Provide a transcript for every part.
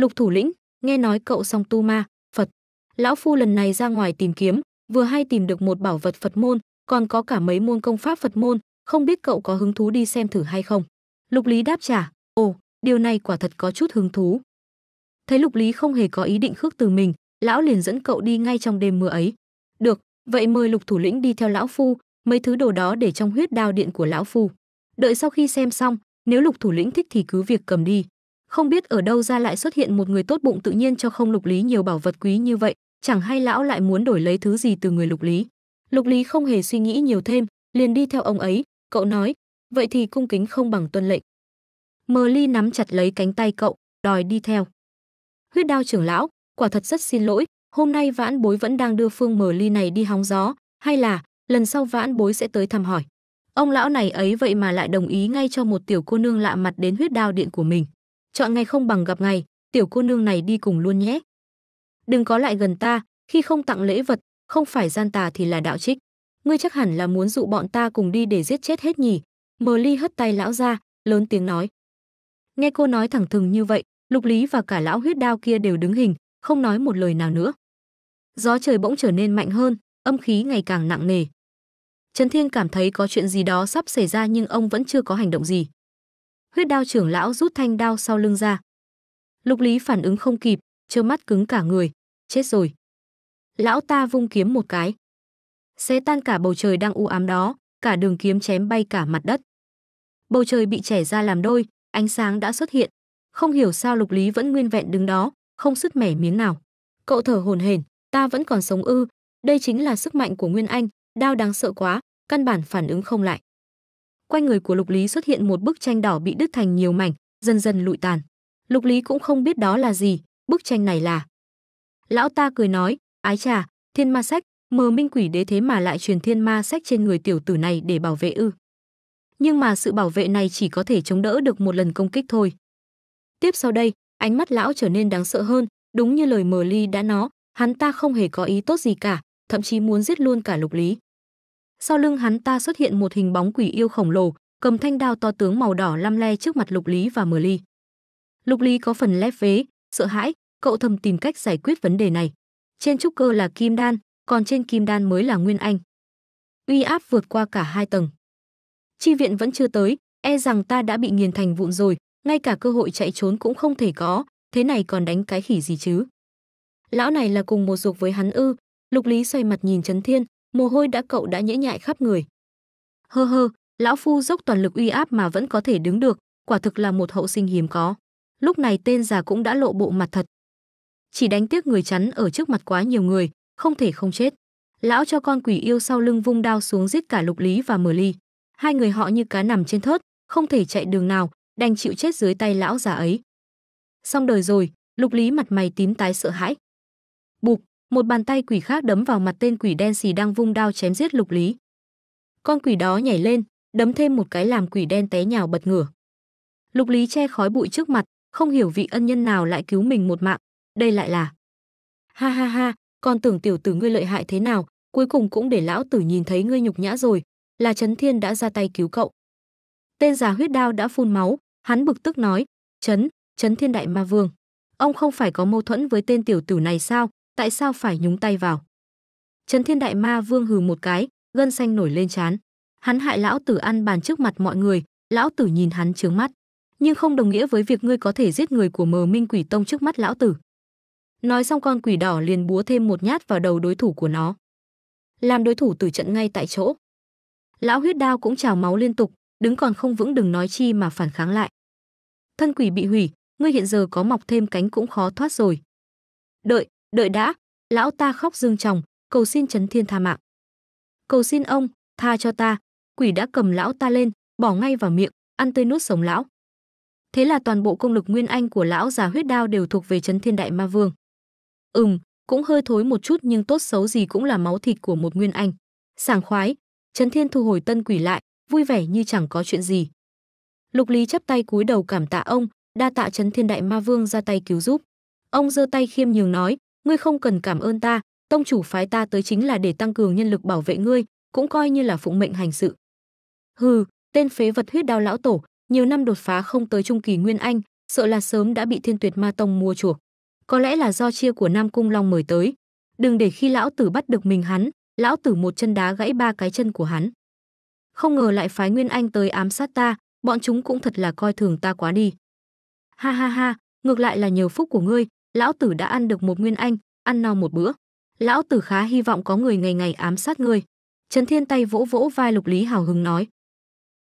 Lục thủ lĩnh, nghe nói cậu song tu ma, Phật. Lão Phu lần này ra ngoài tìm kiếm, vừa hay tìm được một bảo vật Phật môn, còn có cả mấy môn công pháp Phật môn, không biết cậu có hứng thú đi xem thử hay không. Lục Lý đáp trả, ồ, điều này quả thật có chút hứng thú. Thấy Lục Lý không hề có ý định khước từ mình, lão liền dẫn cậu đi ngay trong đêm mưa ấy. Được, vậy mời Lục thủ lĩnh đi theo lão Phu, mấy thứ đồ đó để trong huyết đao điện của lão Phu. Đợi sau khi xem xong, nếu Lục thủ lĩnh thích thì cứ việc cầm đi không biết ở đâu ra lại xuất hiện một người tốt bụng tự nhiên cho không lục lý nhiều bảo vật quý như vậy chẳng hay lão lại muốn đổi lấy thứ gì từ người lục lý lục lý không hề suy nghĩ nhiều thêm liền đi theo ông ấy cậu nói vậy thì cung kính không bằng tuân lệnh mờ ly nắm chặt lấy cánh tay cậu đòi đi theo huyết đao trưởng lão quả thật rất xin lỗi hôm nay vãn bối vẫn đang đưa phương mờ ly này đi hóng gió hay là lần sau vãn bối sẽ tới thăm hỏi ông lão này ấy vậy mà lại đồng ý ngay cho một tiểu cô nương lạ mặt đến huyết đao điện của mình chọn ngày không bằng gặp ngày, tiểu cô nương này đi cùng luôn nhé. Đừng có lại gần ta, khi không tặng lễ vật, không phải gian tà thì là đạo trích. Ngươi chắc hẳn là muốn dụ bọn ta cùng đi để giết chết hết nhỉ. Mờ ly hất tay lão ra, lớn tiếng nói. Nghe cô nói thẳng thừng như vậy, lục lý và cả lão huyết đao kia đều đứng hình, không nói một lời nào nữa. Gió trời bỗng trở nên mạnh hơn, âm khí ngày càng nặng nề. Trấn Thiên cảm thấy có chuyện gì đó sắp xảy ra nhưng ông vẫn chưa có hành động gì huyết đao trưởng lão rút thanh đao sau lưng ra. Lục Lý phản ứng không kịp, trơ mắt cứng cả người, chết rồi. Lão ta vung kiếm một cái. Xé tan cả bầu trời đang u ám đó, cả đường kiếm chém bay cả mặt đất. Bầu trời bị chẻ ra làm đôi, ánh sáng đã xuất hiện. Không hiểu sao Lục Lý vẫn nguyên vẹn đứng đó, không sứt mẻ miếng nào. Cậu thở hồn hển, ta vẫn còn sống ư, đây chính là sức mạnh của Nguyên Anh, đao đáng sợ quá, căn bản phản ứng không lại quanh người của Lục Lý xuất hiện một bức tranh đỏ bị đứt thành nhiều mảnh, dần dần lụi tàn. Lục Lý cũng không biết đó là gì, bức tranh này là. Lão ta cười nói, ái trà, thiên ma sách, mờ minh quỷ đế thế mà lại truyền thiên ma sách trên người tiểu tử này để bảo vệ ư. Nhưng mà sự bảo vệ này chỉ có thể chống đỡ được một lần công kích thôi. Tiếp sau đây, ánh mắt lão trở nên đáng sợ hơn, đúng như lời mờ ly đã nói, hắn ta không hề có ý tốt gì cả, thậm chí muốn giết luôn cả lục lý sau lưng hắn ta xuất hiện một hình bóng quỷ yêu khổng lồ, cầm thanh đao to tướng màu đỏ lăm le trước mặt Lục Lý và Mờ Ly. Lục Lý có phần lép vế, sợ hãi, cậu thầm tìm cách giải quyết vấn đề này. Trên trúc cơ là kim đan, còn trên kim đan mới là nguyên anh. Uy áp vượt qua cả hai tầng. Chi viện vẫn chưa tới, e rằng ta đã bị nghiền thành vụn rồi, ngay cả cơ hội chạy trốn cũng không thể có, thế này còn đánh cái khỉ gì chứ? Lão này là cùng một dục với hắn ư? Lục Lý xoay mặt nhìn Trấn Thiên, mồ hôi đã cậu đã nhễ nhại khắp người. Hơ hơ, lão phu dốc toàn lực uy áp mà vẫn có thể đứng được, quả thực là một hậu sinh hiếm có. Lúc này tên già cũng đã lộ bộ mặt thật. Chỉ đánh tiếc người chắn ở trước mặt quá nhiều người, không thể không chết. Lão cho con quỷ yêu sau lưng vung đao xuống giết cả Lục Lý và Mờ Ly. Hai người họ như cá nằm trên thớt, không thể chạy đường nào, đành chịu chết dưới tay lão già ấy. Xong đời rồi, Lục Lý mặt mày tím tái sợ hãi. Bụp, một bàn tay quỷ khác đấm vào mặt tên quỷ đen xì đang vung đao chém giết lục lý con quỷ đó nhảy lên đấm thêm một cái làm quỷ đen té nhào bật ngửa lục lý che khói bụi trước mặt không hiểu vị ân nhân nào lại cứu mình một mạng đây lại là ha ha ha con tưởng tiểu tử ngươi lợi hại thế nào cuối cùng cũng để lão tử nhìn thấy ngươi nhục nhã rồi là trấn thiên đã ra tay cứu cậu tên già huyết đao đã phun máu hắn bực tức nói trấn trấn thiên đại ma vương ông không phải có mâu thuẫn với tên tiểu tử này sao tại sao phải nhúng tay vào? Trấn Thiên Đại Ma Vương hừ một cái, gân xanh nổi lên chán. Hắn hại lão tử ăn bàn trước mặt mọi người, lão tử nhìn hắn trướng mắt, nhưng không đồng nghĩa với việc ngươi có thể giết người của Mờ Minh Quỷ Tông trước mắt lão tử. Nói xong con quỷ đỏ liền búa thêm một nhát vào đầu đối thủ của nó. Làm đối thủ tử trận ngay tại chỗ. Lão huyết đao cũng trào máu liên tục, đứng còn không vững đừng nói chi mà phản kháng lại. Thân quỷ bị hủy, ngươi hiện giờ có mọc thêm cánh cũng khó thoát rồi. Đợi, đợi đã lão ta khóc dương chồng cầu xin chấn thiên tha mạng cầu xin ông tha cho ta quỷ đã cầm lão ta lên bỏ ngay vào miệng ăn tươi nuốt sống lão thế là toàn bộ công lực nguyên anh của lão già huyết đao đều thuộc về chấn thiên đại ma vương ừm cũng hơi thối một chút nhưng tốt xấu gì cũng là máu thịt của một nguyên anh sảng khoái chấn thiên thu hồi tân quỷ lại vui vẻ như chẳng có chuyện gì lục lý chắp tay cúi đầu cảm tạ ông đa tạ chấn thiên đại ma vương ra tay cứu giúp ông giơ tay khiêm nhường nói ngươi không cần cảm ơn ta, tông chủ phái ta tới chính là để tăng cường nhân lực bảo vệ ngươi, cũng coi như là phụng mệnh hành sự. Hừ, tên phế vật huyết đao lão tổ, nhiều năm đột phá không tới trung kỳ nguyên anh, sợ là sớm đã bị Thiên Tuyệt Ma tông mua chuộc. Có lẽ là do chia của Nam Cung Long mời tới, đừng để khi lão tử bắt được mình hắn, lão tử một chân đá gãy ba cái chân của hắn. Không ngờ lại phái Nguyên Anh tới ám sát ta, bọn chúng cũng thật là coi thường ta quá đi. Ha ha ha, ngược lại là nhờ phúc của ngươi, lão tử đã ăn được một nguyên anh, ăn no một bữa. Lão tử khá hy vọng có người ngày ngày ám sát ngươi. Trần Thiên tay vỗ vỗ vai Lục Lý hào hứng nói.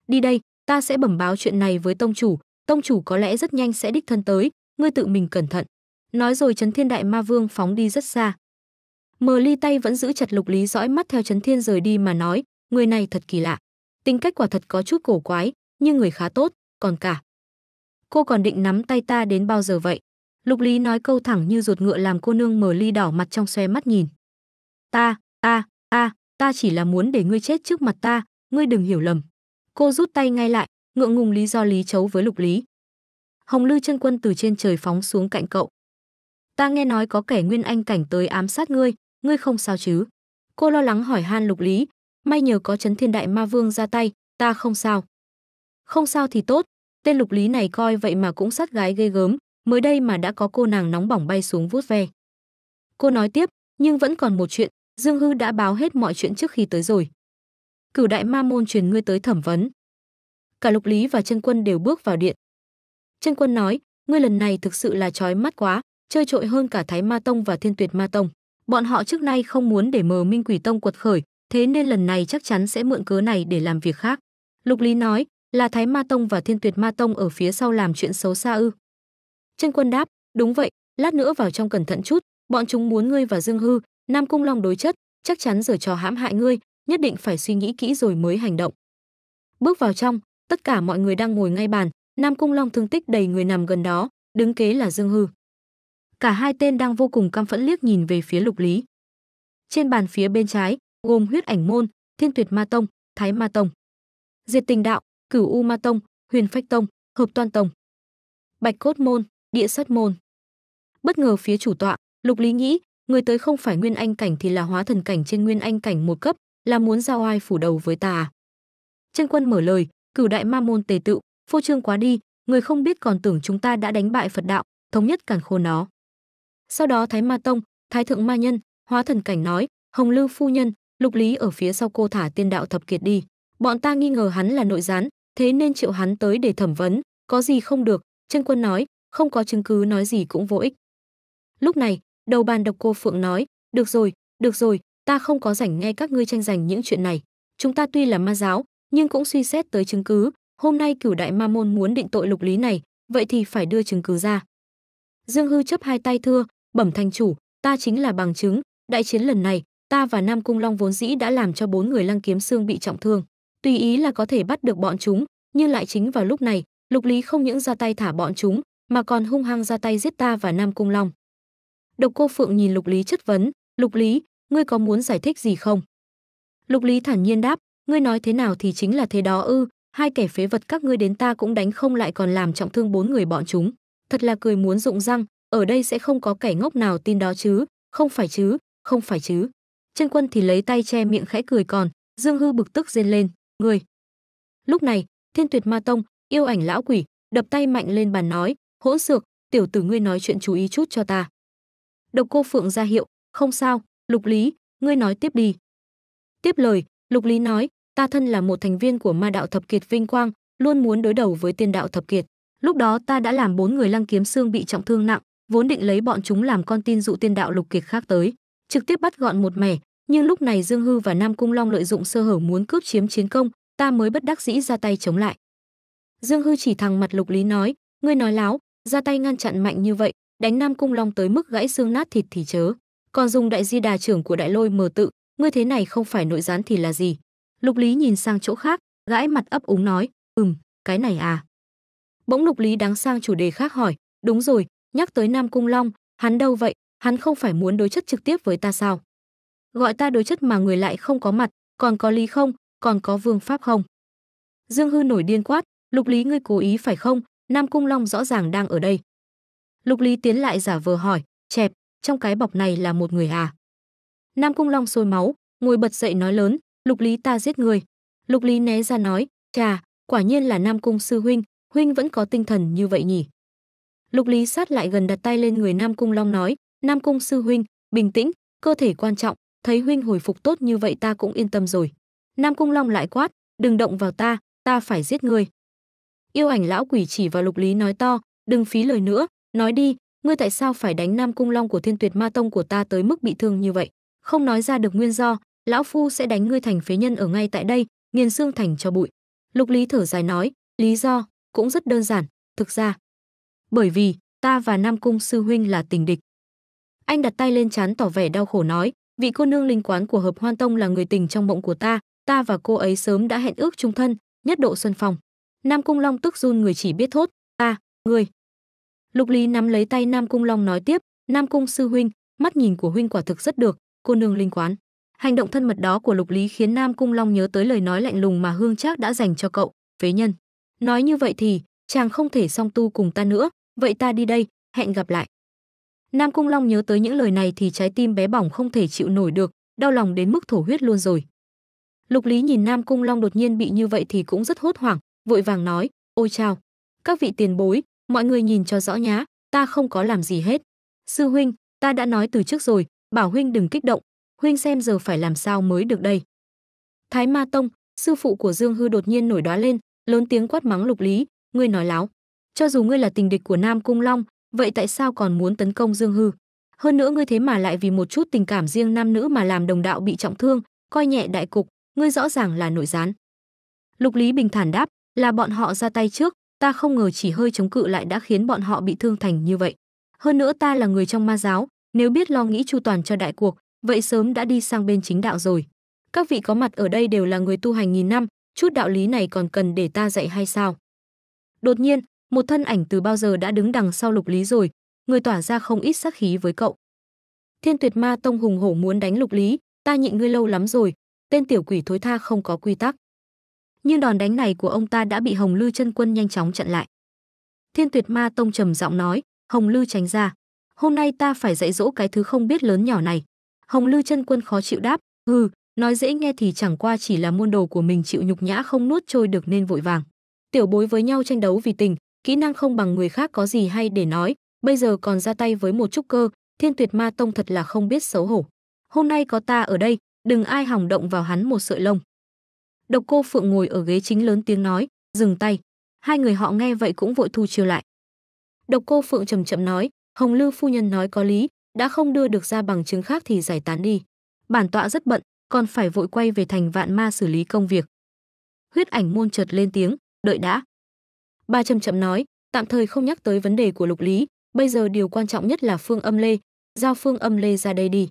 Đi đây, ta sẽ bẩm báo chuyện này với tông chủ, tông chủ có lẽ rất nhanh sẽ đích thân tới, ngươi tự mình cẩn thận. Nói rồi Trấn Thiên Đại Ma Vương phóng đi rất xa. Mờ ly tay vẫn giữ chặt Lục Lý dõi mắt theo Trấn Thiên rời đi mà nói, người này thật kỳ lạ. Tính cách quả thật có chút cổ quái, nhưng người khá tốt, còn cả. Cô còn định nắm tay ta đến bao giờ vậy? Lục Lý nói câu thẳng như ruột ngựa làm cô nương mờ ly đỏ mặt trong xoe mắt nhìn. Ta, ta, ta, ta chỉ là muốn để ngươi chết trước mặt ta, ngươi đừng hiểu lầm. Cô rút tay ngay lại, ngượng ngùng lý do lý chấu với Lục Lý. Hồng Lư chân quân từ trên trời phóng xuống cạnh cậu. Ta nghe nói có kẻ nguyên anh cảnh tới ám sát ngươi, ngươi không sao chứ? Cô lo lắng hỏi Han Lục Lý, may nhờ có chấn thiên đại ma vương ra tay, ta không sao. Không sao thì tốt, tên Lục Lý này coi vậy mà cũng sát gái ghê gớm, mới đây mà đã có cô nàng nóng bỏng bay xuống vuốt ve. Cô nói tiếp, nhưng vẫn còn một chuyện, Dương Hư đã báo hết mọi chuyện trước khi tới rồi. Cửu đại ma môn truyền ngươi tới thẩm vấn. Cả Lục Lý và Chân Quân đều bước vào điện. Chân Quân nói, ngươi lần này thực sự là trói mắt quá, chơi trội hơn cả Thái Ma Tông và Thiên Tuyệt Ma Tông. Bọn họ trước nay không muốn để mờ Minh Quỷ Tông quật khởi, thế nên lần này chắc chắn sẽ mượn cớ này để làm việc khác. Lục Lý nói, là Thái Ma Tông và Thiên Tuyệt Ma Tông ở phía sau làm chuyện xấu xa ư. Chân quân đáp, đúng vậy, lát nữa vào trong cẩn thận chút, bọn chúng muốn ngươi và Dương Hư, Nam Cung Long đối chất, chắc chắn giở trò hãm hại ngươi, nhất định phải suy nghĩ kỹ rồi mới hành động. Bước vào trong, tất cả mọi người đang ngồi ngay bàn, Nam Cung Long thương tích đầy người nằm gần đó, đứng kế là Dương Hư. Cả hai tên đang vô cùng căm phẫn liếc nhìn về phía Lục Lý. Trên bàn phía bên trái, gồm Huyết Ảnh môn, Thiên Tuyệt Ma tông, Thái Ma tông, Diệt Tình đạo, Cửu U Ma tông, Huyền Phách tông, Hợp Toan tông, Bạch Cốt môn, địa sát môn. Bất ngờ phía chủ tọa, Lục Lý nghĩ, người tới không phải nguyên anh cảnh thì là hóa thần cảnh trên nguyên anh cảnh một cấp, là muốn giao ai phủ đầu với ta à? Chân quân mở lời, cửu đại ma môn tề tự, phô trương quá đi, người không biết còn tưởng chúng ta đã đánh bại Phật đạo, thống nhất càn khôn nó. Sau đó Thái Ma Tông, Thái Thượng Ma Nhân, Hóa Thần Cảnh nói, Hồng lưu Phu Nhân, Lục Lý ở phía sau cô thả tiên đạo thập kiệt đi. Bọn ta nghi ngờ hắn là nội gián, thế nên triệu hắn tới để thẩm vấn, có gì không được, chân quân nói, không có chứng cứ nói gì cũng vô ích. Lúc này, đầu bàn độc cô Phượng nói, được rồi, được rồi, ta không có rảnh nghe các ngươi tranh giành những chuyện này. Chúng ta tuy là ma giáo, nhưng cũng suy xét tới chứng cứ, hôm nay cửu đại ma môn muốn định tội lục lý này, vậy thì phải đưa chứng cứ ra. Dương Hư chấp hai tay thưa, bẩm thành chủ, ta chính là bằng chứng, đại chiến lần này, ta và Nam Cung Long vốn dĩ đã làm cho bốn người Lăng Kiếm Xương bị trọng thương, tùy ý là có thể bắt được bọn chúng, nhưng lại chính vào lúc này, Lục Lý không những ra tay thả bọn chúng, mà còn hung hăng ra tay giết ta và Nam Cung Long. Độc Cô Phượng nhìn Lục Lý chất vấn, "Lục Lý, ngươi có muốn giải thích gì không?" Lục Lý thản nhiên đáp, "Ngươi nói thế nào thì chính là thế đó ư, hai kẻ phế vật các ngươi đến ta cũng đánh không lại còn làm trọng thương bốn người bọn chúng, thật là cười muốn rụng răng, ở đây sẽ không có kẻ ngốc nào tin đó chứ, không phải chứ, không phải chứ." Chân Quân thì lấy tay che miệng khẽ cười còn, Dương Hư bực tức rên lên, "Ngươi!" Lúc này, Thiên Tuyệt Ma Tông, yêu ảnh lão quỷ, đập tay mạnh lên bàn nói, hỗn xược, tiểu tử ngươi nói chuyện chú ý chút cho ta. Độc cô Phượng ra hiệu, không sao, Lục Lý, ngươi nói tiếp đi. Tiếp lời, Lục Lý nói, ta thân là một thành viên của ma đạo thập kiệt vinh quang, luôn muốn đối đầu với tiên đạo thập kiệt. Lúc đó ta đã làm bốn người lăng kiếm xương bị trọng thương nặng, vốn định lấy bọn chúng làm con tin dụ tiên đạo lục kiệt khác tới, trực tiếp bắt gọn một mẻ, nhưng lúc này Dương Hư và Nam Cung Long lợi dụng sơ hở muốn cướp chiếm chiến công, ta mới bất đắc dĩ ra tay chống lại. Dương Hư chỉ thẳng mặt Lục Lý nói, ngươi nói láo, ra tay ngăn chặn mạnh như vậy, đánh Nam Cung Long tới mức gãy xương nát thịt thì chớ. Còn dùng đại di đà trưởng của đại lôi mờ tự, ngươi thế này không phải nội gián thì là gì? Lục Lý nhìn sang chỗ khác, gãi mặt ấp úng nói, ừm, cái này à. Bỗng Lục Lý đáng sang chủ đề khác hỏi, đúng rồi, nhắc tới Nam Cung Long, hắn đâu vậy, hắn không phải muốn đối chất trực tiếp với ta sao? Gọi ta đối chất mà người lại không có mặt, còn có lý không, còn có vương pháp không? Dương Hư nổi điên quát, Lục Lý ngươi cố ý phải không, Nam Cung Long rõ ràng đang ở đây. Lục Lý tiến lại giả vờ hỏi, chẹp, trong cái bọc này là một người à? Nam Cung Long sôi máu, ngồi bật dậy nói lớn, Lục Lý ta giết người. Lục Lý né ra nói, chà, quả nhiên là Nam Cung sư huynh, huynh vẫn có tinh thần như vậy nhỉ? Lục Lý sát lại gần đặt tay lên người Nam Cung Long nói, Nam Cung sư huynh, bình tĩnh, cơ thể quan trọng, thấy huynh hồi phục tốt như vậy ta cũng yên tâm rồi. Nam Cung Long lại quát, đừng động vào ta, ta phải giết người. Yêu ảnh lão quỷ chỉ vào lục lý nói to, đừng phí lời nữa, nói đi, ngươi tại sao phải đánh nam cung long của thiên tuyệt ma tông của ta tới mức bị thương như vậy? Không nói ra được nguyên do, lão phu sẽ đánh ngươi thành phế nhân ở ngay tại đây, nghiền xương thành cho bụi. Lục lý thở dài nói, lý do cũng rất đơn giản, thực ra. Bởi vì, ta và nam cung sư huynh là tình địch. Anh đặt tay lên chán tỏ vẻ đau khổ nói, vị cô nương linh quán của hợp hoan tông là người tình trong mộng của ta, ta và cô ấy sớm đã hẹn ước chung thân, nhất độ xuân phòng. Nam Cung Long tức run người chỉ biết thốt, "A, à, ngươi." Lục Lý nắm lấy tay Nam Cung Long nói tiếp, "Nam Cung sư huynh, mắt nhìn của huynh quả thực rất được, cô nương linh quán." Hành động thân mật đó của Lục Lý khiến Nam Cung Long nhớ tới lời nói lạnh lùng mà Hương Trác đã dành cho cậu, phế nhân. Nói như vậy thì, chàng không thể song tu cùng ta nữa, vậy ta đi đây, hẹn gặp lại. Nam Cung Long nhớ tới những lời này thì trái tim bé bỏng không thể chịu nổi được, đau lòng đến mức thổ huyết luôn rồi. Lục Lý nhìn Nam Cung Long đột nhiên bị như vậy thì cũng rất hốt hoảng, vội vàng nói, ôi chào, các vị tiền bối, mọi người nhìn cho rõ nhá, ta không có làm gì hết. Sư huynh, ta đã nói từ trước rồi, bảo huynh đừng kích động, huynh xem giờ phải làm sao mới được đây. Thái Ma Tông, sư phụ của Dương Hư đột nhiên nổi đóa lên, lớn tiếng quát mắng Lục Lý, ngươi nói láo. Cho dù ngươi là tình địch của Nam Cung Long, vậy tại sao còn muốn tấn công Dương Hư? Hơn nữa ngươi thế mà lại vì một chút tình cảm riêng nam nữ mà làm đồng đạo bị trọng thương, coi nhẹ đại cục, ngươi rõ ràng là nội gián. Lục Lý bình thản đáp, là bọn họ ra tay trước, ta không ngờ chỉ hơi chống cự lại đã khiến bọn họ bị thương thành như vậy. Hơn nữa ta là người trong ma giáo, nếu biết lo nghĩ chu toàn cho đại cuộc, vậy sớm đã đi sang bên chính đạo rồi. Các vị có mặt ở đây đều là người tu hành nghìn năm, chút đạo lý này còn cần để ta dạy hay sao? Đột nhiên, một thân ảnh từ bao giờ đã đứng đằng sau lục lý rồi, người tỏa ra không ít sát khí với cậu. Thiên tuyệt ma tông hùng hổ muốn đánh lục lý, ta nhịn ngươi lâu lắm rồi, tên tiểu quỷ thối tha không có quy tắc nhưng đòn đánh này của ông ta đã bị Hồng Lư chân quân nhanh chóng chặn lại. Thiên Tuyệt Ma Tông trầm giọng nói, "Hồng Lư tránh ra, hôm nay ta phải dạy dỗ cái thứ không biết lớn nhỏ này." Hồng Lư chân quân khó chịu đáp, "Hừ, nói dễ nghe thì chẳng qua chỉ là môn đồ của mình chịu nhục nhã không nuốt trôi được nên vội vàng. Tiểu bối với nhau tranh đấu vì tình, kỹ năng không bằng người khác có gì hay để nói, bây giờ còn ra tay với một trúc cơ, Thiên Tuyệt Ma Tông thật là không biết xấu hổ. Hôm nay có ta ở đây, đừng ai hòng động vào hắn một sợi lông." Độc cô Phượng ngồi ở ghế chính lớn tiếng nói, dừng tay. Hai người họ nghe vậy cũng vội thu chiều lại. Độc cô Phượng chậm chậm nói, Hồng Lư phu nhân nói có lý, đã không đưa được ra bằng chứng khác thì giải tán đi. Bản tọa rất bận, còn phải vội quay về thành vạn ma xử lý công việc. Huyết ảnh môn chợt lên tiếng, đợi đã. bà chậm chậm nói, tạm thời không nhắc tới vấn đề của lục lý, bây giờ điều quan trọng nhất là phương âm lê, giao phương âm lê ra đây đi.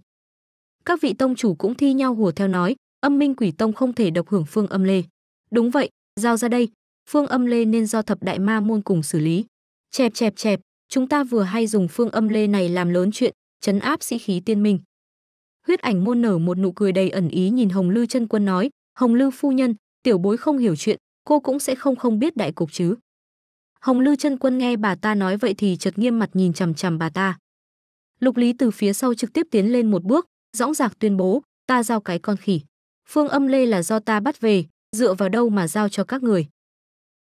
Các vị tông chủ cũng thi nhau hùa theo nói, âm minh quỷ tông không thể độc hưởng phương âm lê đúng vậy giao ra đây phương âm lê nên do thập đại ma môn cùng xử lý chẹp chẹp chẹp chúng ta vừa hay dùng phương âm lê này làm lớn chuyện chấn áp sĩ khí tiên minh huyết ảnh môn nở một nụ cười đầy ẩn ý nhìn hồng lư chân quân nói hồng lư phu nhân tiểu bối không hiểu chuyện cô cũng sẽ không không biết đại cục chứ hồng lư chân quân nghe bà ta nói vậy thì chợt nghiêm mặt nhìn chằm chằm bà ta lục lý từ phía sau trực tiếp tiến lên một bước dõng dạc tuyên bố ta giao cái con khỉ Phương âm lê là do ta bắt về, dựa vào đâu mà giao cho các người.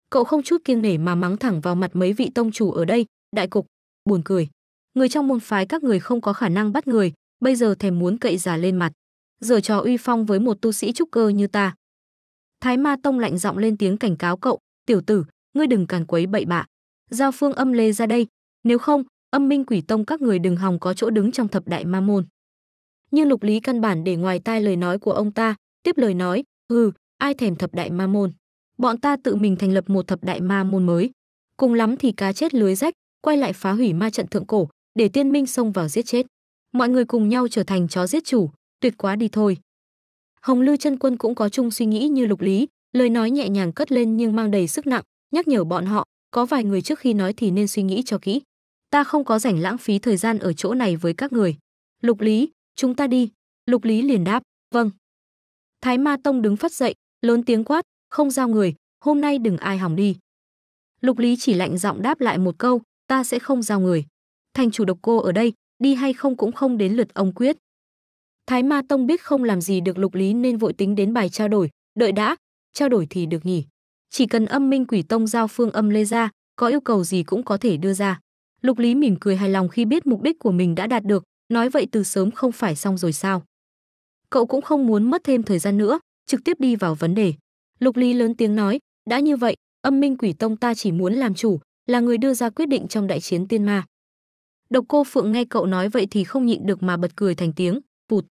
Cậu không chút kiêng nể mà mắng thẳng vào mặt mấy vị tông chủ ở đây, đại cục, buồn cười. Người trong môn phái các người không có khả năng bắt người, bây giờ thèm muốn cậy giả lên mặt. Giờ trò uy phong với một tu sĩ trúc cơ như ta. Thái ma tông lạnh giọng lên tiếng cảnh cáo cậu, tiểu tử, ngươi đừng càn quấy bậy bạ. Giao phương âm lê ra đây, nếu không, âm minh quỷ tông các người đừng hòng có chỗ đứng trong thập đại ma môn. Nhưng lục lý căn bản để ngoài tai lời nói của ông ta, tiếp lời nói, "Hừ, ai thèm thập đại ma môn? Bọn ta tự mình thành lập một thập đại ma môn mới, cùng lắm thì cá chết lưới rách, quay lại phá hủy ma trận thượng cổ, để tiên minh xông vào giết chết. Mọi người cùng nhau trở thành chó giết chủ, tuyệt quá đi thôi." Hồng Lư chân quân cũng có chung suy nghĩ như Lục Lý, lời nói nhẹ nhàng cất lên nhưng mang đầy sức nặng, nhắc nhở bọn họ, có vài người trước khi nói thì nên suy nghĩ cho kỹ. Ta không có rảnh lãng phí thời gian ở chỗ này với các người. Lục Lý, chúng ta đi. Lục Lý liền đáp, vâng. Thái Ma Tông đứng phát dậy, lớn tiếng quát, không giao người, hôm nay đừng ai hỏng đi. Lục Lý chỉ lạnh giọng đáp lại một câu, ta sẽ không giao người. Thành chủ độc cô ở đây, đi hay không cũng không đến lượt ông quyết. Thái Ma Tông biết không làm gì được Lục Lý nên vội tính đến bài trao đổi, đợi đã, trao đổi thì được nhỉ. Chỉ cần âm minh quỷ tông giao phương âm lê ra, có yêu cầu gì cũng có thể đưa ra. Lục Lý mỉm cười hài lòng khi biết mục đích của mình đã đạt được, nói vậy từ sớm không phải xong rồi sao cậu cũng không muốn mất thêm thời gian nữa, trực tiếp đi vào vấn đề. Lục ly lớn tiếng nói, đã như vậy, âm minh quỷ tông ta chỉ muốn làm chủ, là người đưa ra quyết định trong đại chiến tiên ma. Độc cô Phượng nghe cậu nói vậy thì không nhịn được mà bật cười thành tiếng, vụt.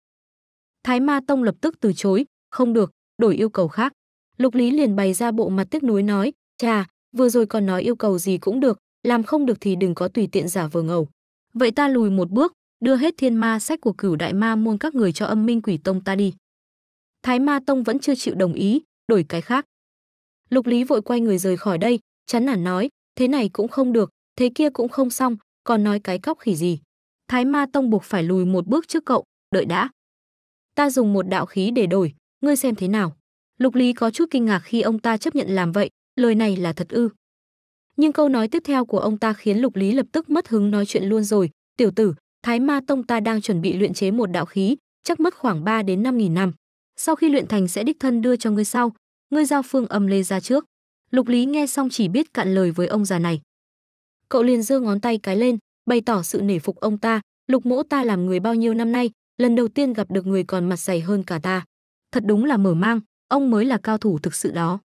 Thái ma tông lập tức từ chối, không được, đổi yêu cầu khác. Lục Lý liền bày ra bộ mặt tiếc nuối nói, cha, vừa rồi còn nói yêu cầu gì cũng được, làm không được thì đừng có tùy tiện giả vờ ngầu. Vậy ta lùi một bước, đưa hết thiên ma sách của cửu đại ma môn các người cho âm minh quỷ tông ta đi. Thái ma tông vẫn chưa chịu đồng ý, đổi cái khác. Lục lý vội quay người rời khỏi đây, chán nản nói, thế này cũng không được, thế kia cũng không xong, còn nói cái cóc khỉ gì. Thái ma tông buộc phải lùi một bước trước cậu, đợi đã. Ta dùng một đạo khí để đổi, ngươi xem thế nào. Lục lý có chút kinh ngạc khi ông ta chấp nhận làm vậy, lời này là thật ư. Nhưng câu nói tiếp theo của ông ta khiến Lục Lý lập tức mất hứng nói chuyện luôn rồi, "Tiểu tử, Thái Ma Tông ta đang chuẩn bị luyện chế một đạo khí, chắc mất khoảng 3 đến 5 nghìn năm. Sau khi luyện thành sẽ đích thân đưa cho ngươi sau, ngươi giao phương âm lê ra trước. Lục Lý nghe xong chỉ biết cạn lời với ông già này. Cậu liền giơ ngón tay cái lên, bày tỏ sự nể phục ông ta, lục mỗ ta làm người bao nhiêu năm nay, lần đầu tiên gặp được người còn mặt dày hơn cả ta. Thật đúng là mở mang, ông mới là cao thủ thực sự đó.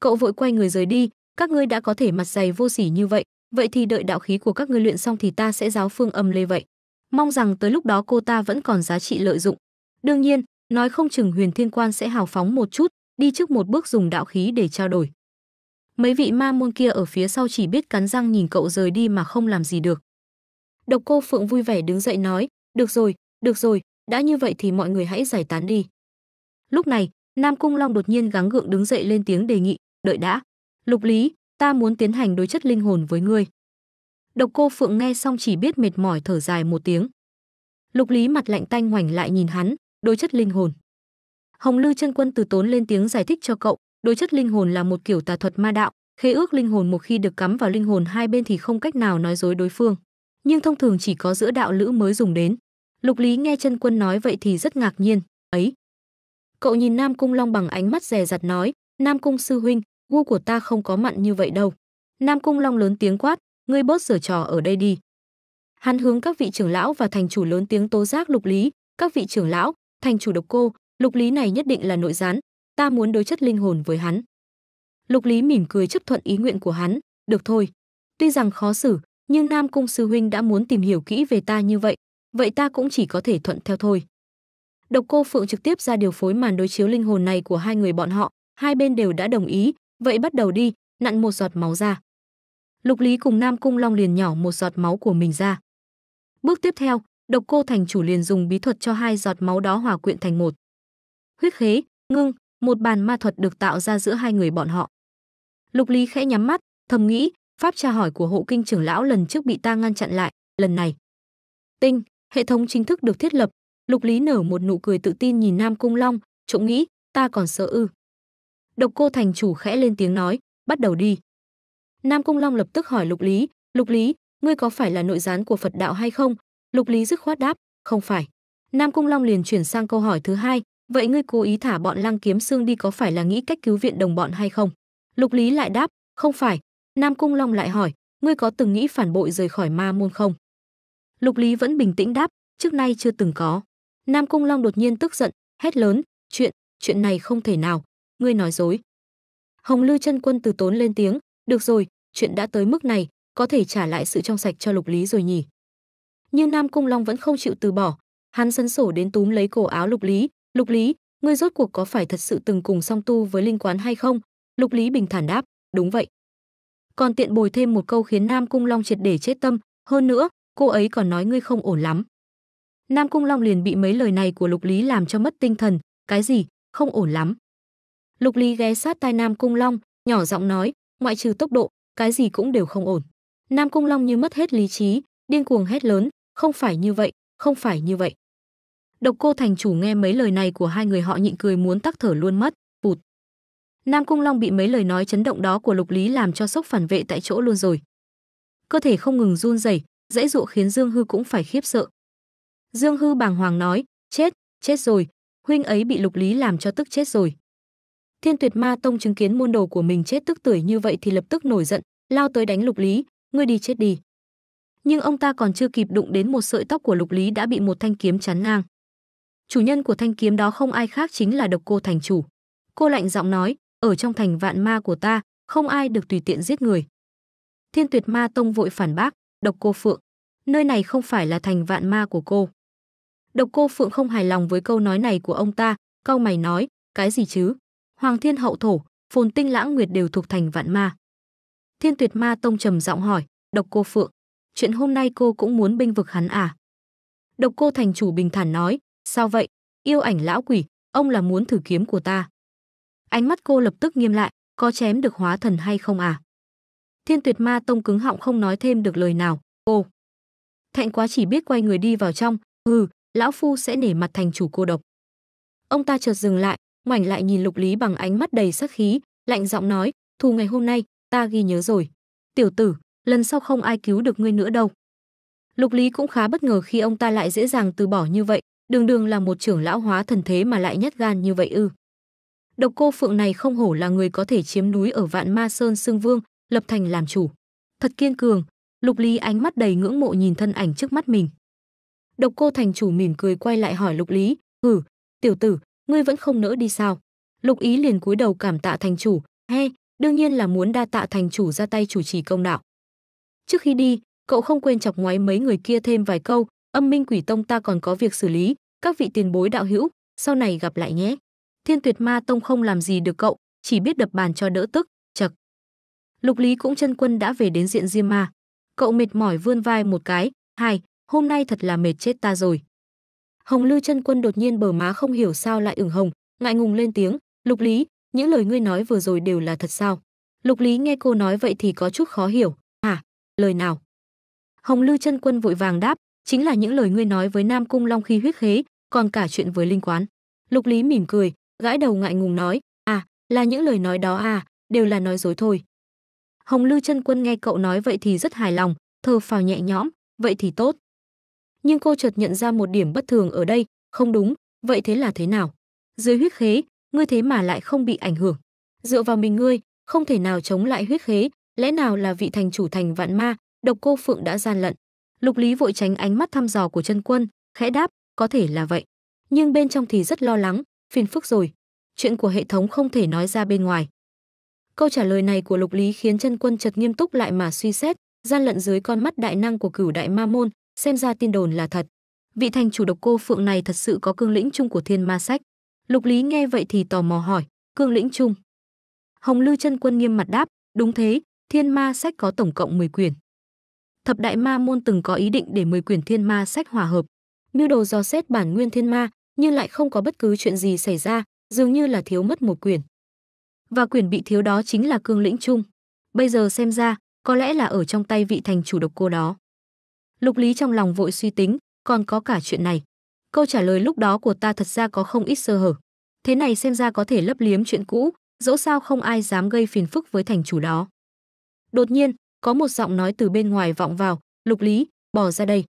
Cậu vội quay người rời đi, các ngươi đã có thể mặt dày vô sỉ như vậy, vậy thì đợi đạo khí của các ngươi luyện xong thì ta sẽ giáo phương âm lê vậy mong rằng tới lúc đó cô ta vẫn còn giá trị lợi dụng đương nhiên nói không chừng huyền thiên quan sẽ hào phóng một chút đi trước một bước dùng đạo khí để trao đổi mấy vị ma môn kia ở phía sau chỉ biết cắn răng nhìn cậu rời đi mà không làm gì được độc cô phượng vui vẻ đứng dậy nói được rồi được rồi đã như vậy thì mọi người hãy giải tán đi lúc này nam cung long đột nhiên gắng gượng đứng dậy lên tiếng đề nghị đợi đã lục lý ta muốn tiến hành đối chất linh hồn với ngươi. Độc cô Phượng nghe xong chỉ biết mệt mỏi thở dài một tiếng. Lục Lý mặt lạnh tanh hoành lại nhìn hắn, đối chất linh hồn. Hồng Lư chân quân từ tốn lên tiếng giải thích cho cậu, đối chất linh hồn là một kiểu tà thuật ma đạo, khế ước linh hồn một khi được cắm vào linh hồn hai bên thì không cách nào nói dối đối phương, nhưng thông thường chỉ có giữa đạo lữ mới dùng đến. Lục Lý nghe chân quân nói vậy thì rất ngạc nhiên, ấy. Cậu nhìn Nam Cung Long bằng ánh mắt dè dặt nói, Nam Cung sư huynh, gu của ta không có mặn như vậy đâu. Nam Cung Long lớn tiếng quát, ngươi bớt sửa trò ở đây đi. Hắn hướng các vị trưởng lão và thành chủ lớn tiếng tố giác lục lý, các vị trưởng lão, thành chủ độc cô, lục lý này nhất định là nội gián, ta muốn đối chất linh hồn với hắn. Lục lý mỉm cười chấp thuận ý nguyện của hắn, được thôi. Tuy rằng khó xử, nhưng Nam Cung Sư Huynh đã muốn tìm hiểu kỹ về ta như vậy, vậy ta cũng chỉ có thể thuận theo thôi. Độc cô Phượng trực tiếp ra điều phối màn đối chiếu linh hồn này của hai người bọn họ, hai bên đều đã đồng ý, vậy bắt đầu đi nặn một giọt máu ra lục lý cùng nam cung long liền nhỏ một giọt máu của mình ra bước tiếp theo độc cô thành chủ liền dùng bí thuật cho hai giọt máu đó hòa quyện thành một huyết khế ngưng một bàn ma thuật được tạo ra giữa hai người bọn họ lục lý khẽ nhắm mắt thầm nghĩ pháp tra hỏi của hộ kinh trưởng lão lần trước bị ta ngăn chặn lại lần này tinh hệ thống chính thức được thiết lập lục lý nở một nụ cười tự tin nhìn nam cung long trộm nghĩ ta còn sợ ư Độc Cô thành chủ khẽ lên tiếng nói, bắt đầu đi. Nam Cung Long lập tức hỏi Lục Lý, Lục Lý, ngươi có phải là nội gián của Phật đạo hay không? Lục Lý dứt khoát đáp, không phải. Nam Cung Long liền chuyển sang câu hỏi thứ hai, vậy ngươi cố ý thả bọn Lăng Kiếm Xương đi có phải là nghĩ cách cứu viện đồng bọn hay không? Lục Lý lại đáp, không phải. Nam Cung Long lại hỏi, ngươi có từng nghĩ phản bội rời khỏi ma môn không? Lục Lý vẫn bình tĩnh đáp, trước nay chưa từng có. Nam Cung Long đột nhiên tức giận, hét lớn, chuyện, chuyện này không thể nào, ngươi nói dối. Hồng Lư chân quân từ tốn lên tiếng, được rồi, chuyện đã tới mức này, có thể trả lại sự trong sạch cho Lục Lý rồi nhỉ. Nhưng Nam Cung Long vẫn không chịu từ bỏ, hắn sân sổ đến túm lấy cổ áo Lục Lý, "Lục Lý, ngươi rốt cuộc có phải thật sự từng cùng song tu với linh quán hay không?" Lục Lý bình thản đáp, "Đúng vậy." Còn tiện bồi thêm một câu khiến Nam Cung Long triệt để chết tâm, hơn nữa, cô ấy còn nói ngươi không ổn lắm. Nam Cung Long liền bị mấy lời này của Lục Lý làm cho mất tinh thần, cái gì, không ổn lắm. Lục Ly ghé sát tai Nam Cung Long, nhỏ giọng nói, ngoại trừ tốc độ, cái gì cũng đều không ổn. Nam Cung Long như mất hết lý trí, điên cuồng hét lớn, không phải như vậy, không phải như vậy. Độc cô thành chủ nghe mấy lời này của hai người họ nhịn cười muốn tắc thở luôn mất, vụt. Nam Cung Long bị mấy lời nói chấn động đó của Lục Lý làm cho sốc phản vệ tại chỗ luôn rồi. Cơ thể không ngừng run rẩy, dãy dụ khiến Dương Hư cũng phải khiếp sợ. Dương Hư bàng hoàng nói, chết, chết rồi, huynh ấy bị Lục Lý làm cho tức chết rồi. Thiên Tuyệt Ma Tông chứng kiến môn đồ của mình chết tức tưởi như vậy thì lập tức nổi giận, lao tới đánh Lục Lý, ngươi đi chết đi. Nhưng ông ta còn chưa kịp đụng đến một sợi tóc của Lục Lý đã bị một thanh kiếm chắn ngang. Chủ nhân của thanh kiếm đó không ai khác chính là Độc Cô thành chủ. Cô lạnh giọng nói, ở trong thành vạn ma của ta, không ai được tùy tiện giết người. Thiên Tuyệt Ma Tông vội phản bác, Độc Cô Phượng, nơi này không phải là thành vạn ma của cô. Độc Cô Phượng không hài lòng với câu nói này của ông ta, cau mày nói, cái gì chứ? Hoàng Thiên Hậu Thổ, Phồn Tinh Lãng Nguyệt đều thuộc thành Vạn Ma. Thiên Tuyệt Ma Tông trầm giọng hỏi, "Độc Cô Phượng, chuyện hôm nay cô cũng muốn binh vực hắn à?" Độc Cô thành chủ bình thản nói, "Sao vậy? Yêu ảnh lão quỷ, ông là muốn thử kiếm của ta?" Ánh mắt cô lập tức nghiêm lại, có chém được hóa thần hay không à? Thiên Tuyệt Ma Tông cứng họng không nói thêm được lời nào, "Ô." Thạnh quá chỉ biết quay người đi vào trong, hừ lão phu sẽ nể mặt thành chủ cô độc." Ông ta chợt dừng lại, ngoảnh lại nhìn lục lý bằng ánh mắt đầy sắc khí lạnh giọng nói thù ngày hôm nay ta ghi nhớ rồi tiểu tử lần sau không ai cứu được ngươi nữa đâu lục lý cũng khá bất ngờ khi ông ta lại dễ dàng từ bỏ như vậy đường đường là một trưởng lão hóa thần thế mà lại nhát gan như vậy ư độc cô phượng này không hổ là người có thể chiếm núi ở vạn ma sơn xương vương lập thành làm chủ thật kiên cường lục lý ánh mắt đầy ngưỡng mộ nhìn thân ảnh trước mắt mình độc cô thành chủ mỉm cười quay lại hỏi lục lý ừ tiểu tử ngươi vẫn không nỡ đi sao lục ý liền cúi đầu cảm tạ thành chủ he đương nhiên là muốn đa tạ thành chủ ra tay chủ trì công đạo trước khi đi cậu không quên chọc ngoáy mấy người kia thêm vài câu âm minh quỷ tông ta còn có việc xử lý các vị tiền bối đạo hữu sau này gặp lại nhé thiên tuyệt ma tông không làm gì được cậu chỉ biết đập bàn cho đỡ tức chật lục lý cũng chân quân đã về đến diện diêm ma cậu mệt mỏi vươn vai một cái hai hôm nay thật là mệt chết ta rồi hồng lư chân quân đột nhiên bờ má không hiểu sao lại ửng hồng ngại ngùng lên tiếng lục lý những lời ngươi nói vừa rồi đều là thật sao lục lý nghe cô nói vậy thì có chút khó hiểu à lời nào hồng lư chân quân vội vàng đáp chính là những lời ngươi nói với nam cung long khi huyết khế còn cả chuyện với linh quán lục lý mỉm cười gãi đầu ngại ngùng nói à là những lời nói đó à đều là nói dối thôi hồng lư chân quân nghe cậu nói vậy thì rất hài lòng thờ phào nhẹ nhõm vậy thì tốt nhưng cô chợt nhận ra một điểm bất thường ở đây, không đúng, vậy thế là thế nào? Dưới huyết khế, ngươi thế mà lại không bị ảnh hưởng. Dựa vào mình ngươi, không thể nào chống lại huyết khế, lẽ nào là vị thành chủ thành vạn ma, độc cô phượng đã gian lận. Lục Lý vội tránh ánh mắt thăm dò của chân quân, khẽ đáp, có thể là vậy. Nhưng bên trong thì rất lo lắng, phiền phức rồi. Chuyện của hệ thống không thể nói ra bên ngoài. Câu trả lời này của Lục Lý khiến chân quân chợt nghiêm túc lại mà suy xét, gian lận dưới con mắt đại năng của cửu đại ma môn, xem ra tin đồn là thật. Vị thành chủ độc cô phượng này thật sự có cương lĩnh chung của thiên ma sách. Lục Lý nghe vậy thì tò mò hỏi, cương lĩnh chung. Hồng lưu chân quân nghiêm mặt đáp, đúng thế, thiên ma sách có tổng cộng 10 quyển. Thập đại ma môn từng có ý định để 10 quyển thiên ma sách hòa hợp. Mưu đồ dò xét bản nguyên thiên ma, nhưng lại không có bất cứ chuyện gì xảy ra, dường như là thiếu mất một quyển. Và quyển bị thiếu đó chính là cương lĩnh chung. Bây giờ xem ra, có lẽ là ở trong tay vị thành chủ độc cô đó. Lục Lý trong lòng vội suy tính, còn có cả chuyện này. Câu trả lời lúc đó của ta thật ra có không ít sơ hở. Thế này xem ra có thể lấp liếm chuyện cũ, dẫu sao không ai dám gây phiền phức với thành chủ đó. Đột nhiên, có một giọng nói từ bên ngoài vọng vào, "Lục Lý, bỏ ra đây."